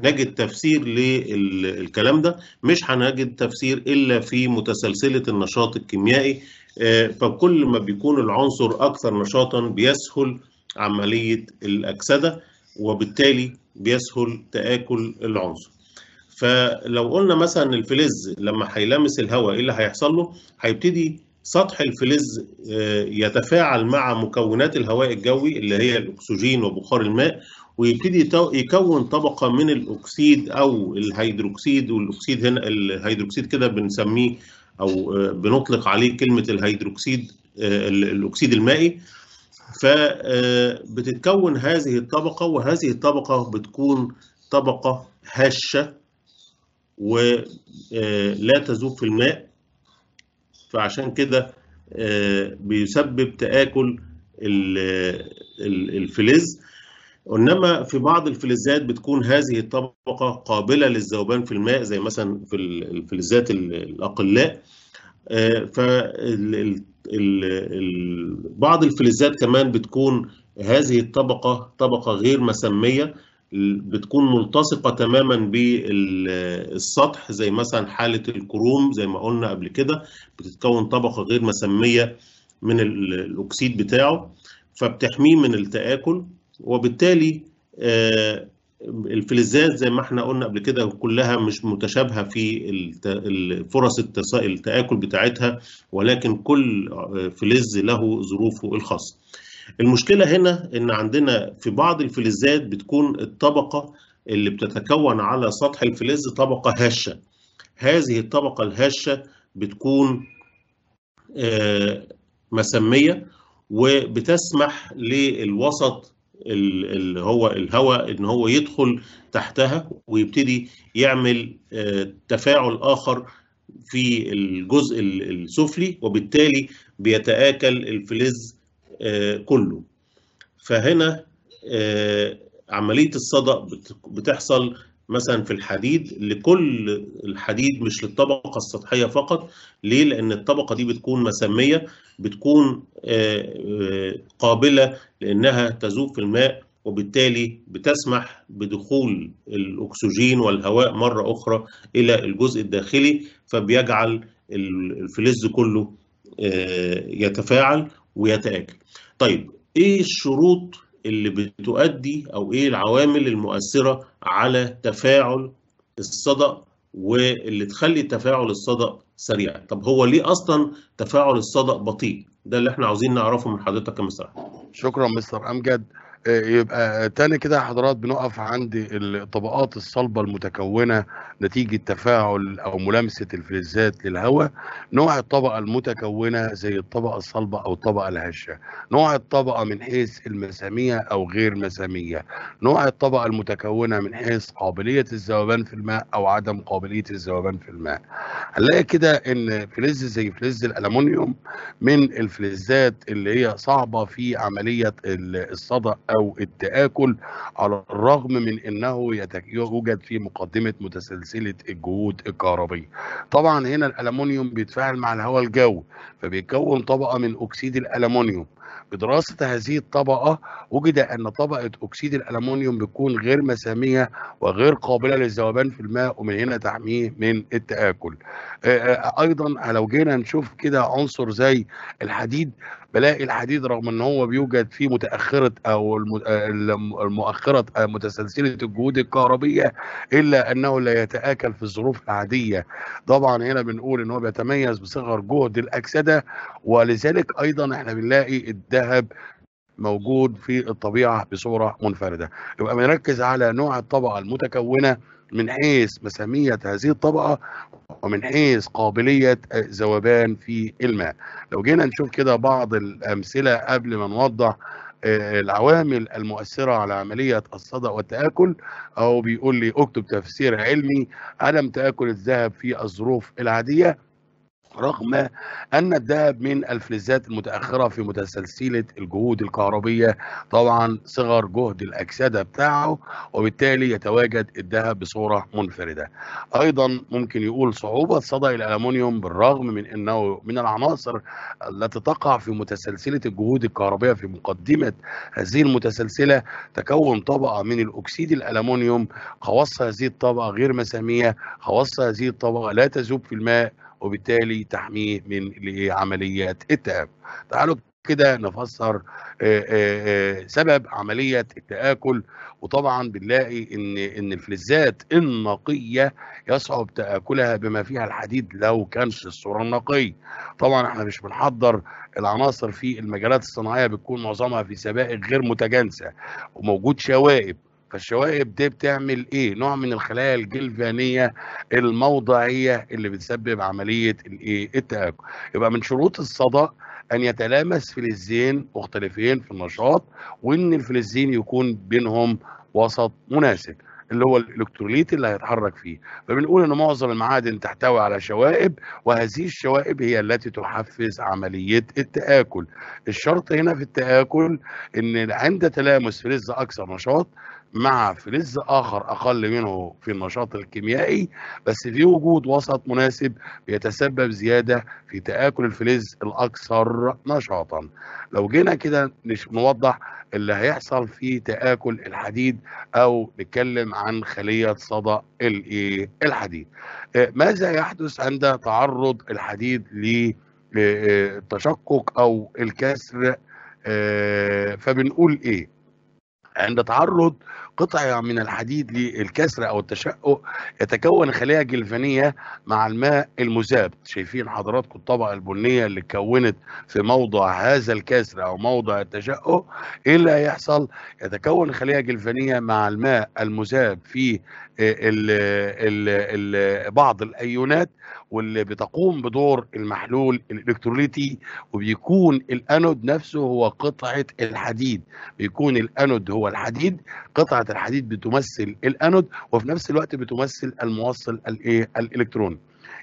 نجد تفسير للكلام ده مش هنجد تفسير الا في متسلسله النشاط الكيميائي آه، فكل ما بيكون العنصر اكثر نشاطا بيسهل عمليه الاكسده وبالتالي بيسهل تاكل العنصر فلو قلنا مثلا الفلز لما هيلامس الهواء ايه اللي هيحصل له هيبتدي سطح الفلز آه، يتفاعل مع مكونات الهواء الجوي اللي هي الأكسجين وبخار الماء ويبتدي يكون طبقة من الأكسيد أو الهيدروكسيد والأكسيد هنا الهيدروكسيد كده بنسميه أو آه، بنطلق عليه كلمة الهيدروكسيد آه، الأكسيد المائي فبتتكون هذه الطبقة وهذه الطبقة بتكون طبقة هشة ولا تذوب في الماء فعشان كده آه، بيسبب تآكل الفلز انما في بعض الفلزات بتكون هذه الطبقه قابله للذوبان في الماء زي مثلا في الفلزات الاقلاء آه، ف بعض الفلزات كمان بتكون هذه الطبقه طبقه غير مسميه بتكون ملتصقه تماما بالسطح زي مثلا حاله الكروم زي ما قلنا قبل كده بتتكون طبقه غير مسميه من الاكسيد بتاعه فبتحميه من التاكل وبالتالي آه، الفلزات زي ما احنا قلنا قبل كده كلها مش متشابهه في فرص التاكل بتاعتها ولكن كل آه، فلز له ظروفه الخاصه المشكله هنا ان عندنا في بعض الفلزات بتكون الطبقه اللي بتتكون على سطح الفلز طبقه هشه هذه الطبقه الهشه بتكون آه، مسميه وبتسمح للوسط اللي هو الهواء ان هو يدخل تحتها ويبتدي يعمل آه، تفاعل اخر في الجزء السفلي وبالتالي بيتآكل الفلز آه، كله فهنا آه، عملية الصدأ بتحصل مثلا في الحديد لكل الحديد مش للطبقة السطحية فقط ليه؟ لأن الطبقة دي بتكون مسمية بتكون آه، قابلة لأنها تذوب في الماء وبالتالي بتسمح بدخول الأكسجين والهواء مرة أخرى إلى الجزء الداخلي فبيجعل الفلز كله يتفاعل ويتآكل. طيب ايه الشروط اللي بتؤدي او ايه العوامل المؤثره على تفاعل الصدأ واللي تخلي تفاعل الصدأ سريع طب هو ليه اصلا تفاعل الصدأ بطيء ده اللي احنا عاوزين نعرفه من حضرتك يا مستر شكرا مستر امجد يبقى تاني كده يا حضرات بنقف عند الطبقات الصلبة المتكونة نتيجة تفاعل أو ملامسة الفلزات للهواء نوع الطبقة المتكونة زي الطبقة الصلبة أو الطبقة الهشة نوع الطبقة من حيث المسامية أو غير مسامية نوع الطبقة المتكونة من حيث قابلية الذوبان في الماء أو عدم قابلية الذوبان في الماء هنلاقي كده إن فلز زي فلز الألمنيوم من الفلزات اللي هي صعبة في عملية الصدأ أو التآكل على الرغم من أنه يوجد في مقدمة متسلسلة الجهود الكهربية طبعا هنا الألمنيوم بيتفاعل مع الهواء الجوي فبيكون طبقة من أكسيد الألمنيوم بدراسة هذه الطبقة وجد أن طبقة أكسيد الألمنيوم بتكون غير مسامية وغير قابلة للذوبان في الماء ومن هنا تحميه من التآكل أيضا لو جينا نشوف كده عنصر زي الحديد بلاقي الحديد رغم ان هو بيوجد في متاخره او المؤخره متسلسله الجهود الكهربيه الا انه لا يتاكل في الظروف العاديه طبعا هنا بنقول ان هو بيتميز بصغر جهد الاكسده ولذلك ايضا احنا بنلاقي الذهب موجود في الطبيعه بصوره منفرده يبقى بنركز على نوع الطبقه المتكونه من حيث مسامية هذه الطبقة ومن حيث قابلية ذوبان في الماء لو جينا نشوف كده بعض الأمثلة قبل ما نوضح آه، العوامل المؤثرة على عملية الصدأ والتآكل أو بيقول لي أكتب تفسير علمي عدم تآكل الذهب في الظروف العادية رغم أن الذهب من الفلزات المتأخرة في متسلسلة الجهود الكهربية طبعا صغر جهد الأكسدة بتاعه وبالتالي يتواجد الذهب بصورة منفردة أيضا ممكن يقول صعوبة صدى الألمنيوم بالرغم من أنه من العناصر التي تقع في متسلسلة الجهود الكهربية في مقدمة هذه المتسلسلة تكون طبقة من الأكسيد الألمنيوم خواص هذه الطبقة غير مسامية خواص هذه الطبقة لا تذوب في الماء وبالتالي تحميه من عمليات التهاب تعالوا كده نفسر سبب عملية التآكل وطبعا بنلاقي ان ان الفلزات النقية يصعب تآكلها بما فيها الحديد لو كانش الصورة النقية طبعا احنا مش بنحضر العناصر في المجالات الصناعية بتكون معظمها في سبائك غير متجانسة وموجود شوائب فالشوائب دي بتعمل ايه نوع من الخلايا الجلفانيه الموضعيه اللي بتسبب عمليه الايه التاكل يبقى من شروط الصدأ ان يتلامس فلزين مختلفين في النشاط وان الفلزين يكون بينهم وسط مناسب اللي هو الالكتروليت اللي هيتحرك فيه فبنقول ان معظم المعادن تحتوي على شوائب وهذه الشوائب هي التي تحفز عمليه التاكل الشرط هنا في التاكل ان عند تلامس فلز اكثر نشاط مع فلز آخر أقل منه في النشاط الكيميائي بس في وجود وسط مناسب بيتسبب زيادة في تآكل الفلز الأكثر نشاطا لو جينا كده نوضح اللي هيحصل في تآكل الحديد أو نتكلم عن خلية صدى الحديد آه، ماذا يحدث عند تعرض الحديد للتشقق آه، آه، أو الكسر فبنقول إيه عند تعرض قطع من الحديد للكسر او التشقق يتكون خلايا جلفانيه مع الماء المذاب شايفين حضراتكم الطبقه البنيه اللي اتكونت في موضع هذا الكسر او موضع التشقق ايه اللي هيحصل يتكون خلايا جلفانيه مع الماء المذاب في الـ الـ الـ بعض الايونات واللي بتقوم بدور المحلول الالكتروليتي وبيكون الانود نفسه هو قطعه الحديد بيكون الانود هو الحديد قطعه الحديد بتمثل الانود وفي نفس الوقت بتمثل الموصل الايه الالكتروني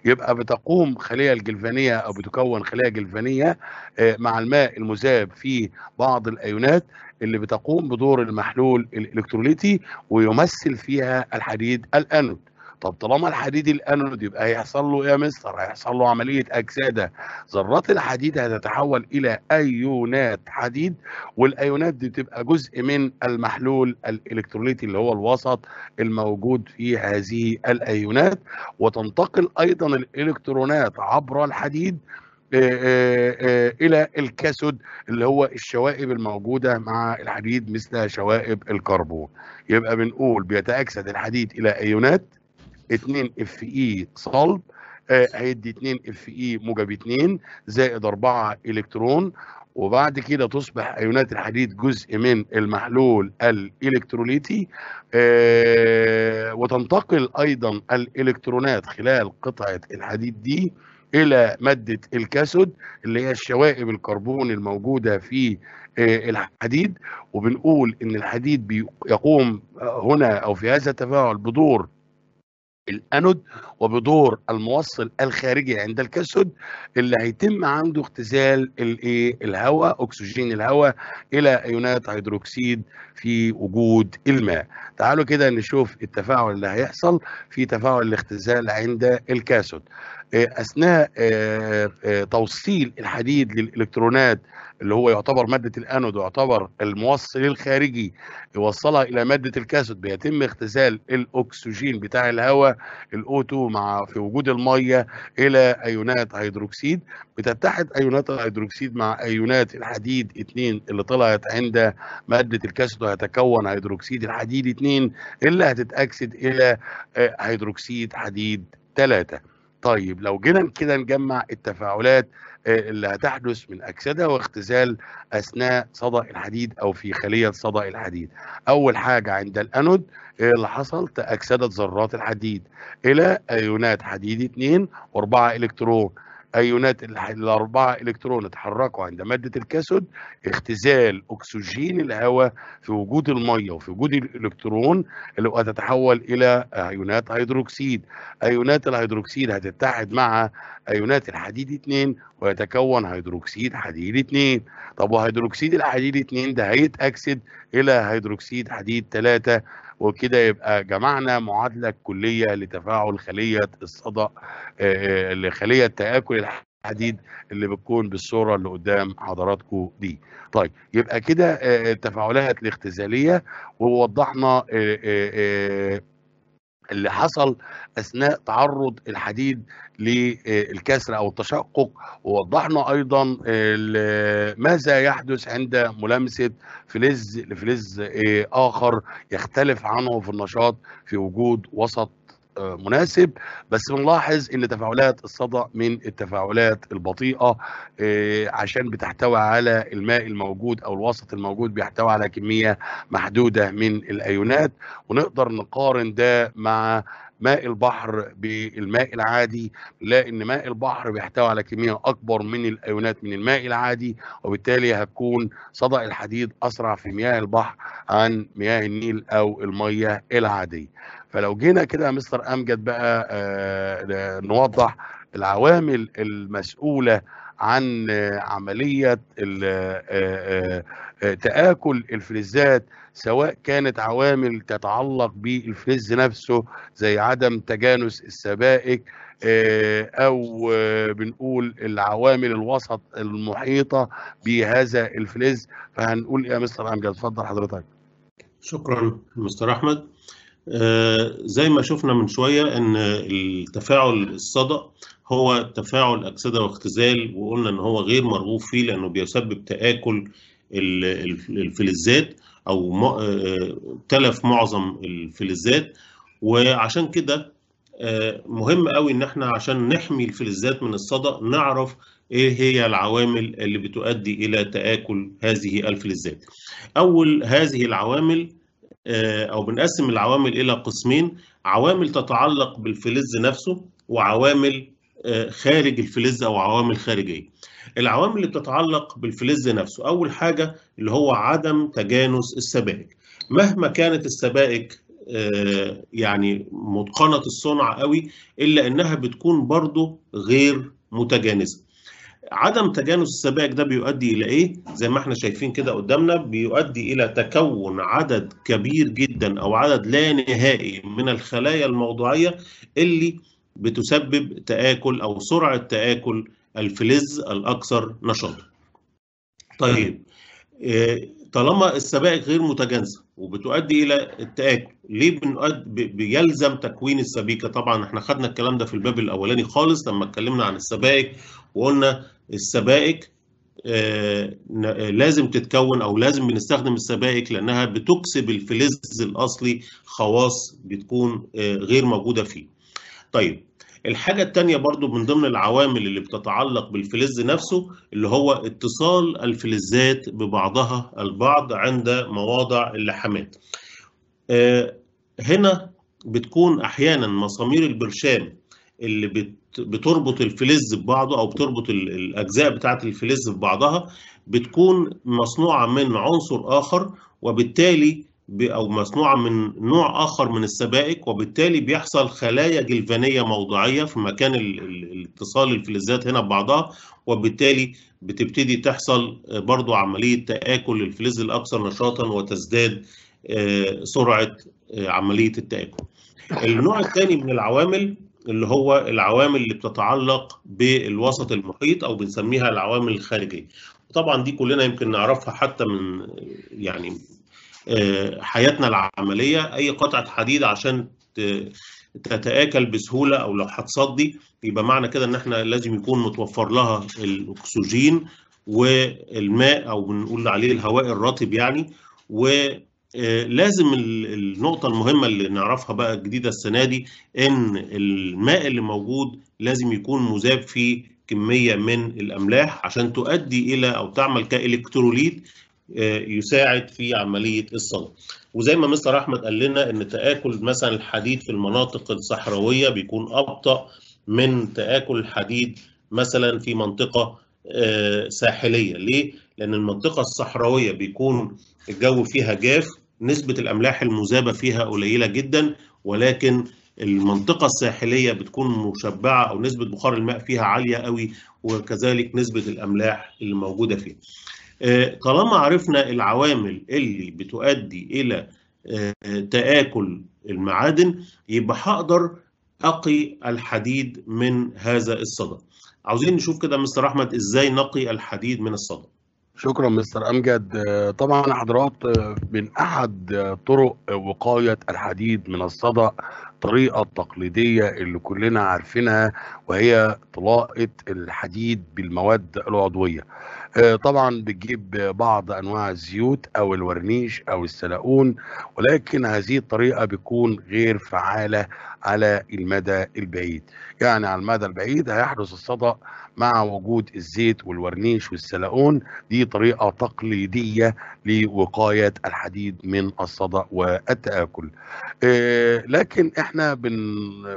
يبقى بتقوم خليه الجلفانيه او بتكون خليه جلفانيه آه، مع الماء المذاب في بعض الايونات اللي بتقوم بدور المحلول الالكتروليتي ويمثل فيها الحديد الانود طب طالما الحديد الانود يبقى هيحصل له ايه يا مستر هيحصل له عمليه اكسده ذرات الحديد هتتحول الى ايونات حديد والايونات دي تبقى جزء من المحلول الالكترونيتي اللي هو الوسط الموجود في هذه الايونات وتنتقل ايضا الالكترونات عبر الحديد آه، آه، آه، الى الكاسود اللي هو الشوائب الموجوده مع الحديد مثل شوائب الكربون يبقى بنقول بيتاكسد الحديد الى ايونات 2 اف اي صلب هيدي 2 اف اي موجب 2 زائد 4 الكترون وبعد كده تصبح ايونات الحديد جزء من المحلول الالكتروليتي آه، وتنتقل ايضا الالكترونات خلال قطعه الحديد دي الى ماده الكاسود اللي هي الشوائب الكربون الموجوده في آه، الحديد وبنقول ان الحديد بيقوم آه، هنا او في هذا التفاعل بدور الانود وبدور الموصل الخارجي عند الكاثود اللي هيتم عنده اختزال الايه الهواء اكسجين الهواء الى ايونات هيدروكسيد في وجود الماء تعالوا كده نشوف التفاعل اللي هيحصل في تفاعل الاختزال عند الكاثود آه، اثناء آه، آه، توصيل الحديد للالكترونات اللي هو يعتبر ماده الانود يعتبر الموصل الخارجي يوصلها الى ماده الكاسود بيتم اختزال الاكسجين بتاع الهواء الاو 2 مع في وجود الميه الى ايونات هيدروكسيد بتتحد ايونات الهيدروكسيد مع ايونات الحديد 2 اللي طلعت عند ماده الكاسود ويتكون هيدروكسيد الحديد 2 اللي هتتاكسد الى آه، هيدروكسيد حديد 3 طيب لو جينا كده نجمع التفاعلات آه، اللي هتحدث من أكسدة واختزال أثناء صدأ الحديد أو في خلية صدأ الحديد أول حاجة عند الأنود آه، اللي حصل تاكسده ذرات الحديد إلى أيونات حديد 2 و4 إلكترون ايونات الاربعه الكترون اتحركوا عند ماده الكاثود اختزال اكسجين الهواء في وجود الميه وفي وجود الالكترون اللي هتتحول الى ايونات هيدروكسيد ايونات الهيدروكسيد هتتحد مع ايونات الحديد 2 ويتكون هيدروكسيد حديد 2 طب وهيدروكسيد الحديد 2 ده هيتاكسد الى هيدروكسيد حديد 3 وبكده يبقى جمعنا معادله كليه لتفاعل خليه الصدأ آه، لخليه تآكل الحديد اللي بتكون بالصوره اللي قدام حضراتكم دي. طيب يبقى كده التفاعلات آه، الاختزاليه ووضحنا آه، اللي حصل اثناء تعرض الحديد للكسر او التشقق ووضحنا ايضا ماذا يحدث عند ملامسه فلز لفلز آه، اخر يختلف عنه في النشاط في وجود وسط آه، مناسب بس بنلاحظ ان تفاعلات الصدى من التفاعلات البطيئه آه، عشان بتحتوي على الماء الموجود او الوسط الموجود بيحتوي على كميه محدوده من الايونات ونقدر نقارن ده مع ماء البحر بالماء العادي لا ان ماء البحر بيحتوي على كميه اكبر من الايونات من الماء العادي وبالتالي هتكون صدأ الحديد اسرع في مياه البحر عن مياه النيل او الميه العاديه فلو جينا كده يا مستر امجد بقى آه, آه، نوضح العوامل المسؤوله عن عمليه آه، آه، تآكل الفلزات سواء كانت عوامل تتعلق بالفلز نفسه زي عدم تجانس السبائك آه، او آه، بنقول العوامل الوسط المحيطه بهذا الفلز فهنقول إيه يا مستر امجد اتفضل حضرتك شكرا مستر احمد آه، زي ما شفنا من شويه ان التفاعل الصدأ هو تفاعل اكسده واختزال وقلنا ان هو غير مرغوب فيه لانه بيسبب تآكل الفلزات او آه، تلف معظم الفلزات وعشان كده آه، مهم قوي ان احنا عشان نحمي الفلزات من الصدأ نعرف ايه هي العوامل اللي بتؤدي الى تآكل هذه الفلزات اول هذه العوامل آه، او بنقسم العوامل الى قسمين عوامل تتعلق بالفلز نفسه وعوامل خارج الفلز او عوامل خارجيه العوامل اللي بتتعلق بالفلز نفسه اول حاجه اللي هو عدم تجانس السبائك مهما كانت السبائك آه، يعني متقنه الصنع قوي الا انها بتكون برضه غير متجانسه عدم تجانس السبائك ده بيؤدي الى ايه زي ما احنا شايفين كده قدامنا بيؤدي الى تكون عدد كبير جدا او عدد لا نهائي من الخلايا الموضوعيه اللي بتسبب تآكل او سرعه تآكل الفلز الأكثر نشاطا. طيب آه، طالما السبائك غير متجانسة وبتؤدي إلى التآكل ليه بيلزم تكوين السبيكة طبعا احنا خدنا الكلام ده في الباب الأولاني خالص لما اتكلمنا عن السبائك وقلنا السبائك آه، آه، لازم تتكون او لازم بنستخدم السبائك لانها بتكسب الفلز الاصلي خواص بتكون غير موجوده فيه. طيب الحاجة التانية برضو من ضمن العوامل اللي بتتعلق بالفلز نفسه اللي هو اتصال الفلزات ببعضها البعض عند مواضع اللحامات آه، هنا بتكون أحيانا مسامير البرشام اللي بتربط الفلز ببعضه او بتربط الاجزاء بتاعه الفلز ببعضها بتكون مصنوعه من عنصر اخر وبالتالي أو مصنوعة من نوع آخر من السبائك وبالتالي بيحصل خلايا جلفانية موضعية في مكان الاتصال الفلزات هنا ببعضها وبالتالي بتبتدي تحصل برضو عملية تآكل الفلز الأكثر نشاطا وتزداد آه، سرعة آه، عملية التآكل النوع الثاني من العوامل اللي هو العوامل اللي بتتعلق بالوسط المحيط أو بنسميها العوامل الخارجية طبعا دي كلنا يمكن نعرفها حتى من يعني آه، حياتنا العمليه اي قطعه حديد عشان تتاكل بسهوله او لو هتصدي يبقى معنى كده ان احنا لازم يكون متوفر لها الاكسجين والماء او بنقول عليه الهواء الرطب يعني ولازم آه، النقطه المهمه اللي نعرفها بقى جديده السنه دي ان الماء اللي موجود لازم يكون مذاب فيه كميه من الاملاح عشان تؤدي الى او تعمل كالكتروليت آه، يساعد في عمليه الصلاه. وزي ما مستر احمد قال لنا ان تاكل مثلا الحديد في المناطق الصحراويه بيكون ابطا من تاكل الحديد مثلا في منطقه آه، ساحليه، ليه؟ لان المنطقه الصحراويه بيكون الجو فيها جاف، نسبه الاملاح المذابه فيها قليله جدا ولكن المنطقة الساحلية بتكون مشبعة أو نسبة بخار الماء فيها عالية قوي وكذلك نسبة الأملاح اللي موجودة فيها. آه، طالما عرفنا العوامل اللي بتؤدي الى آه، تآكل المعادن يبقى هقدر أقي الحديد من هذا الصدى. عاوزين نشوف كده مستر أحمد إزاي نقي الحديد من الصدى. شكرا مستر أمجد آه، طبعا حضرات من أحد طرق وقاية الحديد من الصدى الطريقة التقليدية اللي كلنا عارفينها وهي طلاقة الحديد بالمواد العضوية. آه، طبعا بتجيب بعض انواع الزيوت او الورنيش او السلاقون ولكن هذه الطريقه بتكون غير فعاله على المدى البعيد يعني على المدى البعيد هيحدث الصدأ مع وجود الزيت والورنيش والسلاقون دي طريقه تقليديه لوقايه الحديد من الصدأ والتآكل آه، لكن احنا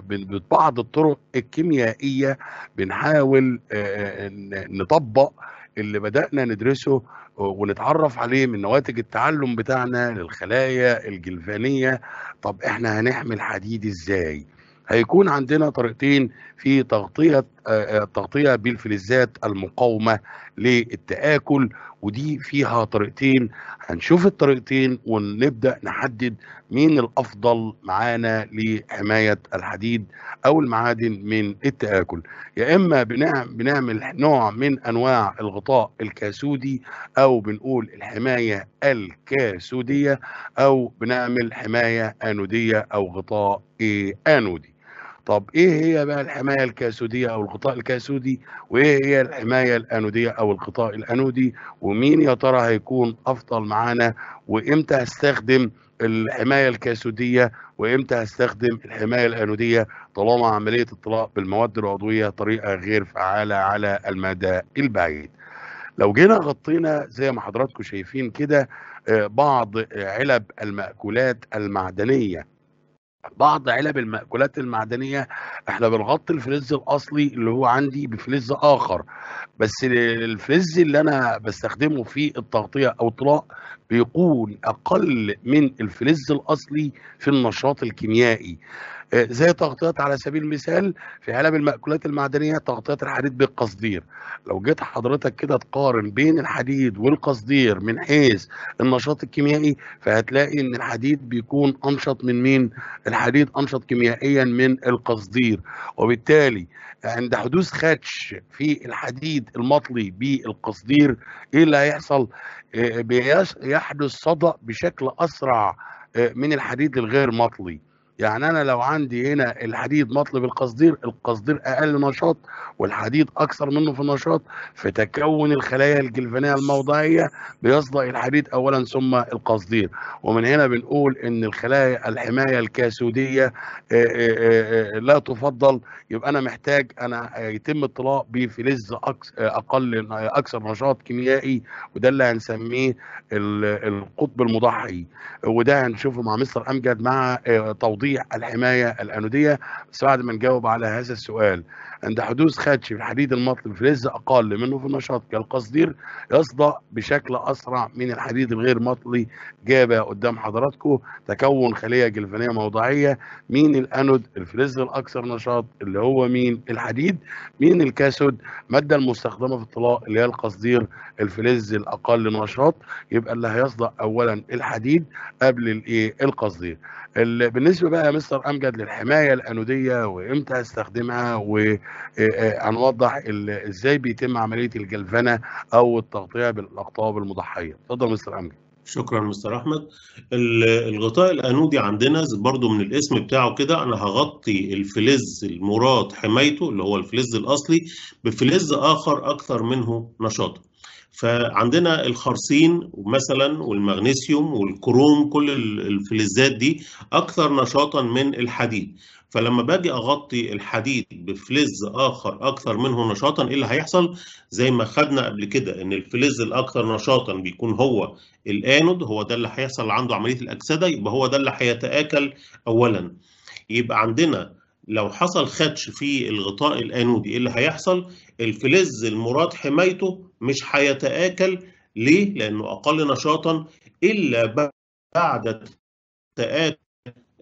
ببعض الطرق الكيميائيه بنحاول آه، نطبق اللي بدأنا ندرسه ونتعرف عليه من نواتج التعلم بتاعنا للخلايا الجلفانية طب احنا هنحمل حديد ازاي؟ هيكون عندنا طريقتين في تغطية آه، آه، تغطية بالفلزات المقاومة للتآكل ودي فيها طريقتين هنشوف الطريقتين ونبدأ نحدد مين الأفضل معانا لحماية الحديد أو المعادن من التآكل يا إما بنعمل نوع من أنواع الغطاء الكاسودي أو بنقول الحماية الكاسودية أو بنعمل حماية آنودية أو غطاء آنودي طب ايه هي بقى الحمايه الكاسوديه او الغطاء الكاسودي وايه هي الحمايه الانوديه او الغطاء الانودي ومين يا ترى هيكون افضل معانا وامتى هستخدم الحمايه الكاسوديه وامتى هستخدم الحمايه الانوديه طالما عمليه الطلاق بالمواد العضويه طريقه غير فعاله على المدى البعيد. لو جينا غطينا زي ما حضراتكم شايفين كده آه، بعض علب المأكولات المعدنيه بعض علب المأكولات المعدنية احنا بنغطي الفلز الاصلي اللي هو عندي بفلز اخر بس الفلز اللي انا بستخدمه في التغطية او الطلاء بيكون اقل من الفلز الاصلي في النشاط الكيميائي زي تغطيات على سبيل المثال في علب المأكولات المعدنية تغطيات الحديد بالقصدير لو جيت حضرتك كده تقارن بين الحديد والقصدير من حيث النشاط الكيميائي فهتلاقي ان الحديد بيكون انشط من مين الحديد انشط كيميائيا من القصدير وبالتالي عند حدوث خدش في الحديد المطلي بالقصدير ايه اللي هيحصل آه، بيحدث صدأ بشكل اسرع آه، من الحديد الغير مطلي يعني انا لو عندي هنا الحديد مطلب القصدير القصدير اقل نشاط والحديد اكثر منه في النشاط في تكون الخلايا الجلفانيه الموضعيه بيصدأ الحديد اولا ثم القصدير ومن هنا بنقول ان الخلايا الحمايه الكاسوديه آه، آه، آه، لا تفضل يبقى انا محتاج انا يتم اطلاع بفلز اقل اكثر نشاط كيميائي وده اللي هنسميه القطب المضحي وده هنشوفه مع مستر امجد مع توضيح توضيع الحماية الأنودية بعد ما نجاوب على هذا السؤال عند حدوث خدش في الحديد المطلي في الهز أقل منه في النشاط كالقصدير يصدأ بشكل أسرع من الحديد الغير مطلي جابة قدام حضراتكم تكون خلية جلفانية موضعية مين الأنود الفلز الأكثر نشاط اللي هو مين الحديد مين الكاسود مادة المستخدمة في الطلاء اللي هي القصدير الفلز الأقل نشاط يبقى اللي هيصدأ أولا الحديد قبل الإيه القصدير بالنسبه بقى يا مستر امجد للحمايه الانوديه وامتى استخدمها وهنوضح ازاي بيتم عمليه الجلفنه او التغطيه بالاقطاب المضحيه اتفضل مستر امجد شكرا مستر احمد الغطاء الانودي عندنا برضو من الاسم بتاعه كده انا هغطي الفلز المراد حمايته اللي هو الفلز الاصلي بفلز اخر اكثر منه نشاطا فعندنا الخرسين مثلا والمغنيسيوم والكروم كل الفلزات دي اكثر نشاطا من الحديد فلما باجي اغطي الحديد بفلز اخر اكثر منه نشاطا ايه اللي هيحصل زي ما خدنا قبل كده ان الفلز الاكثر نشاطا بيكون هو الانود هو ده اللي هيحصل عنده عمليه الاكسده يبقى هو ده اللي هيتاكل اولا يبقى عندنا لو حصل خدش في الغطاء الانودي ايه اللي هيحصل الفلز المراد حمايته مش هيتآكل ليه؟ لأنه أقل نشاطا إلا بعد تآكل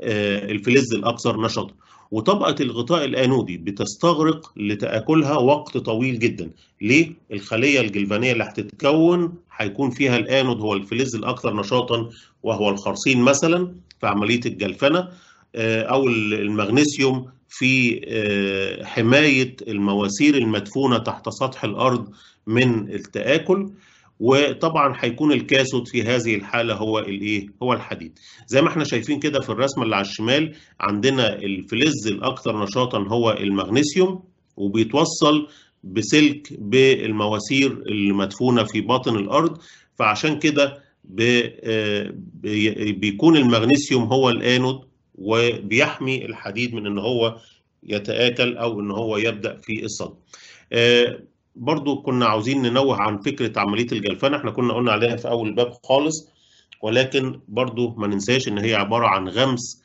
آه، الفلز الأكثر نشاطا وطبقة الغطاء الأنودي بتستغرق لتآكلها وقت طويل جدا ليه؟ الخلية الجلفانية اللي هتتكون هيكون فيها الآنود هو الفلز الأكثر نشاطا وهو الخرسين مثلا في عملية الجلفنة آه، او المغنيسيوم في آه، حمايه المواسير المدفونه تحت سطح الارض من التاكل وطبعا هيكون الكاسود في هذه الحاله هو الايه هو الحديد زي ما احنا شايفين كده في الرسمه اللي على الشمال عندنا الفلز الاكثر نشاطا هو المغنيسيوم وبيتوصل بسلك بالمواسير المدفونه في باطن الارض فعشان كده آه، بيكون المغنيسيوم هو الانود وبيحمي الحديد من ان هو يتآكل او ان هو يبدأ في الصدمه. آه، برضو كنا عاوزين ننوه عن فكرة عملية الجلفان احنا كنا قلنا عليها في اول الباب خالص ولكن برضو ما ننساش ان هي عبارة عن غمس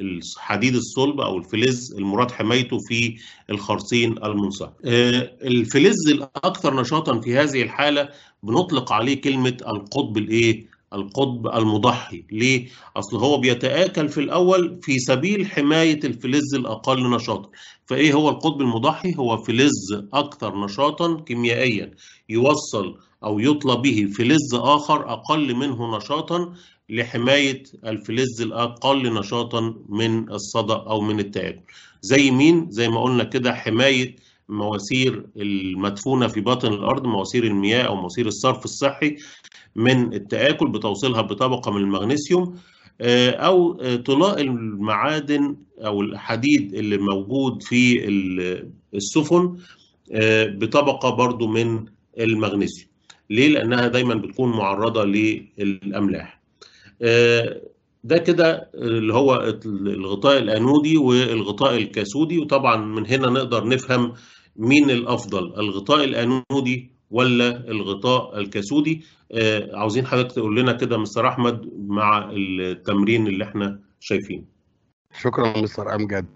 الحديد الصلب او الفلز المراد حمايته في الخرصين المنصهر. آه، الفلز الاكثر نشاطا في هذه الحاله بنطلق عليه كلمه القطب الايه؟ القطب المضحي ليه؟ أصل هو بيتآكل في الأول في سبيل حماية الفلز الأقل نشاطا فإيه هو القطب المضحي؟ هو فلز أكثر نشاطا كيميائيا يوصل أو يطلب به فلز آخر أقل منه نشاطا لحماية الفلز الأقل نشاطا من الصدأ أو من التآكل زي مين؟ زي ما قلنا كده حماية مواسير المدفونه في باطن الارض مواسير المياه او مواسير الصرف الصحي من التآكل بتوصيلها بطبقه من المغنيسيوم آه، او آه، طلاء المعادن او الحديد اللي موجود في السفن آه، بطبقه برضو من المغنيسيوم ليه لانها دايما بتكون معرضه للاملاح ده كده اللي هو الغطاء الانودي والغطاء الكاسودي وطبعا من هنا نقدر نفهم مين الافضل الغطاء الانودي ولا الغطاء الكسودي آه عاوزين حضرتك تقول لنا كده مستر احمد مع التمرين اللي احنا شايفينه شكرا مستر امجد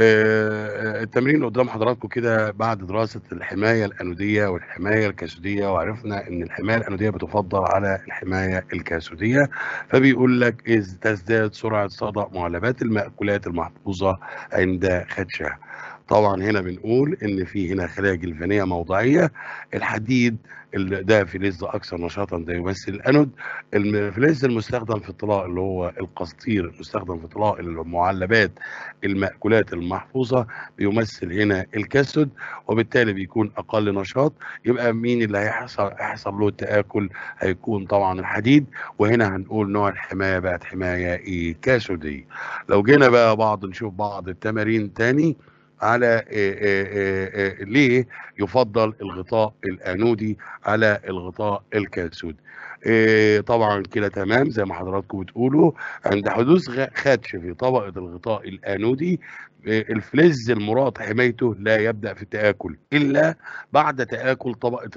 آه التمرين اللي قدام حضراتكم كده بعد دراسه الحمايه الانوديه والحمايه الكاسوديه وعرفنا ان الحمايه الانوديه بتفضل على الحمايه الكاسوديه فبيقول لك اذ تزداد سرعه صدأ معلبات المأكولات المحفوظه عند خدشها طبعا هنا بنقول ان في هنا خلايا جلفانيه موضعيه الحديد ده فلز اكثر نشاطا ده يمثل الانود الفلز المستخدم في الطلاء اللي هو القسطير المستخدم في طلاء المعلبات الماكولات المحفوظه بيمثل هنا الكاسود وبالتالي بيكون اقل نشاط يبقى مين اللي هيحصل هيحصل له التاكل هيكون طبعا الحديد وهنا هنقول نوع الحمايه بقت حمايه ايه كاسودي لو جينا بقى بعض نشوف بعض التمارين تاني على ليه يفضل الغطاء الانودي على الغطاء الكاسود إيه، طبعا كده تمام زي ما حضراتكم بتقولوا عند حدوث خدش في طبقة الغطاء الآنودي إيه، الفلز المراد حمايته لا يبدأ في التآكل إلا بعد تآكل طبقة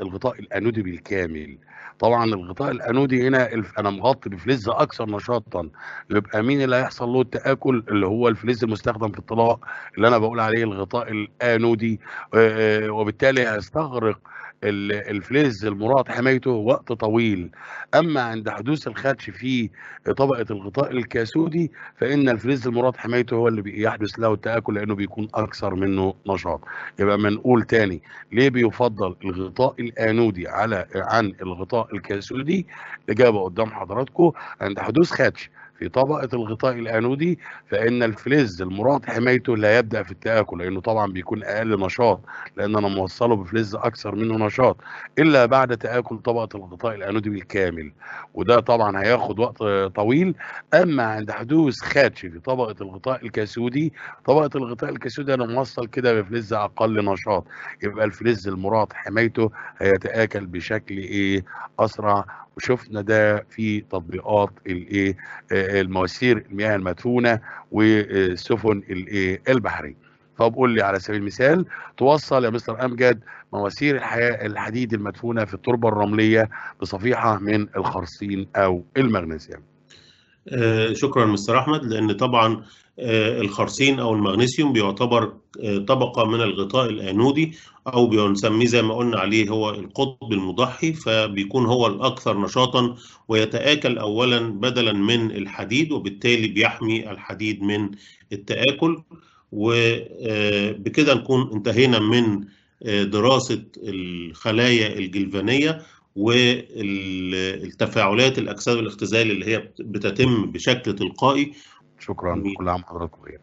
الغطاء الآنودي بالكامل طبعا الغطاء الآنودي هنا أنا مغطي بفلز أكثر نشاطا يبقى مين اللي هيحصل له التآكل اللي هو الفلز المستخدم في الطلاء اللي أنا بقول عليه الغطاء الآنودي إيه، وبالتالي هيستغرق الفليز المراد حمايته وقت طويل أما عند حدوث الخدش في طبقة الغطاء الكاسودي فإن الفليز المراد حمايته هو اللي بيحدث له التآكل لأنه بيكون أكثر منه نشاط يبقى ما نقول تاني ليه بيفضل الغطاء الآنودي على عن الغطاء الكاسودي الإجابة قدام حضراتكم عند حدوث خدش في طبقة الغطاء الأنودي فإن الفلز المراد حمايته لا يبدأ في التآكل لأنه طبعا بيكون أقل نشاط لأن أنا موصله بفلز أكثر منه نشاط إلا بعد تآكل طبقة الغطاء الأنودي بالكامل وده طبعا هياخد وقت طويل أما عند حدوث خدش في طبقة الغطاء الكاسودي طبقة الغطاء الكاسودي أنا موصل كده بفلز أقل نشاط يبقى الفلز المراد حمايته هيتآكل بشكل إيه أسرع وشفنا ده في تطبيقات الايه آه، المواسير المياه المدفونه والسفن الايه البحريه طب قول لي على سبيل المثال توصل يا مستر امجد مواسير الحياه الحديد المدفونه في التربه الرمليه بصفيحه من الخرسين او المغنيسيوم آه، شكرا مستر احمد لان طبعا آه، الخرسين او المغنيسيوم بيعتبر آه، طبقه من الغطاء الانودي او بنسميه زي ما قلنا عليه هو القطب المضحي فبيكون هو الاكثر نشاطا ويتاكل اولا بدلا من الحديد وبالتالي بيحمي الحديد من التاكل وبكده نكون انتهينا من دراسه الخلايا الجلفانيه والتفاعلات الاكسده والاختزال اللي هي بتتم بشكل تلقائي شكرا كل عام حضراتكم بخير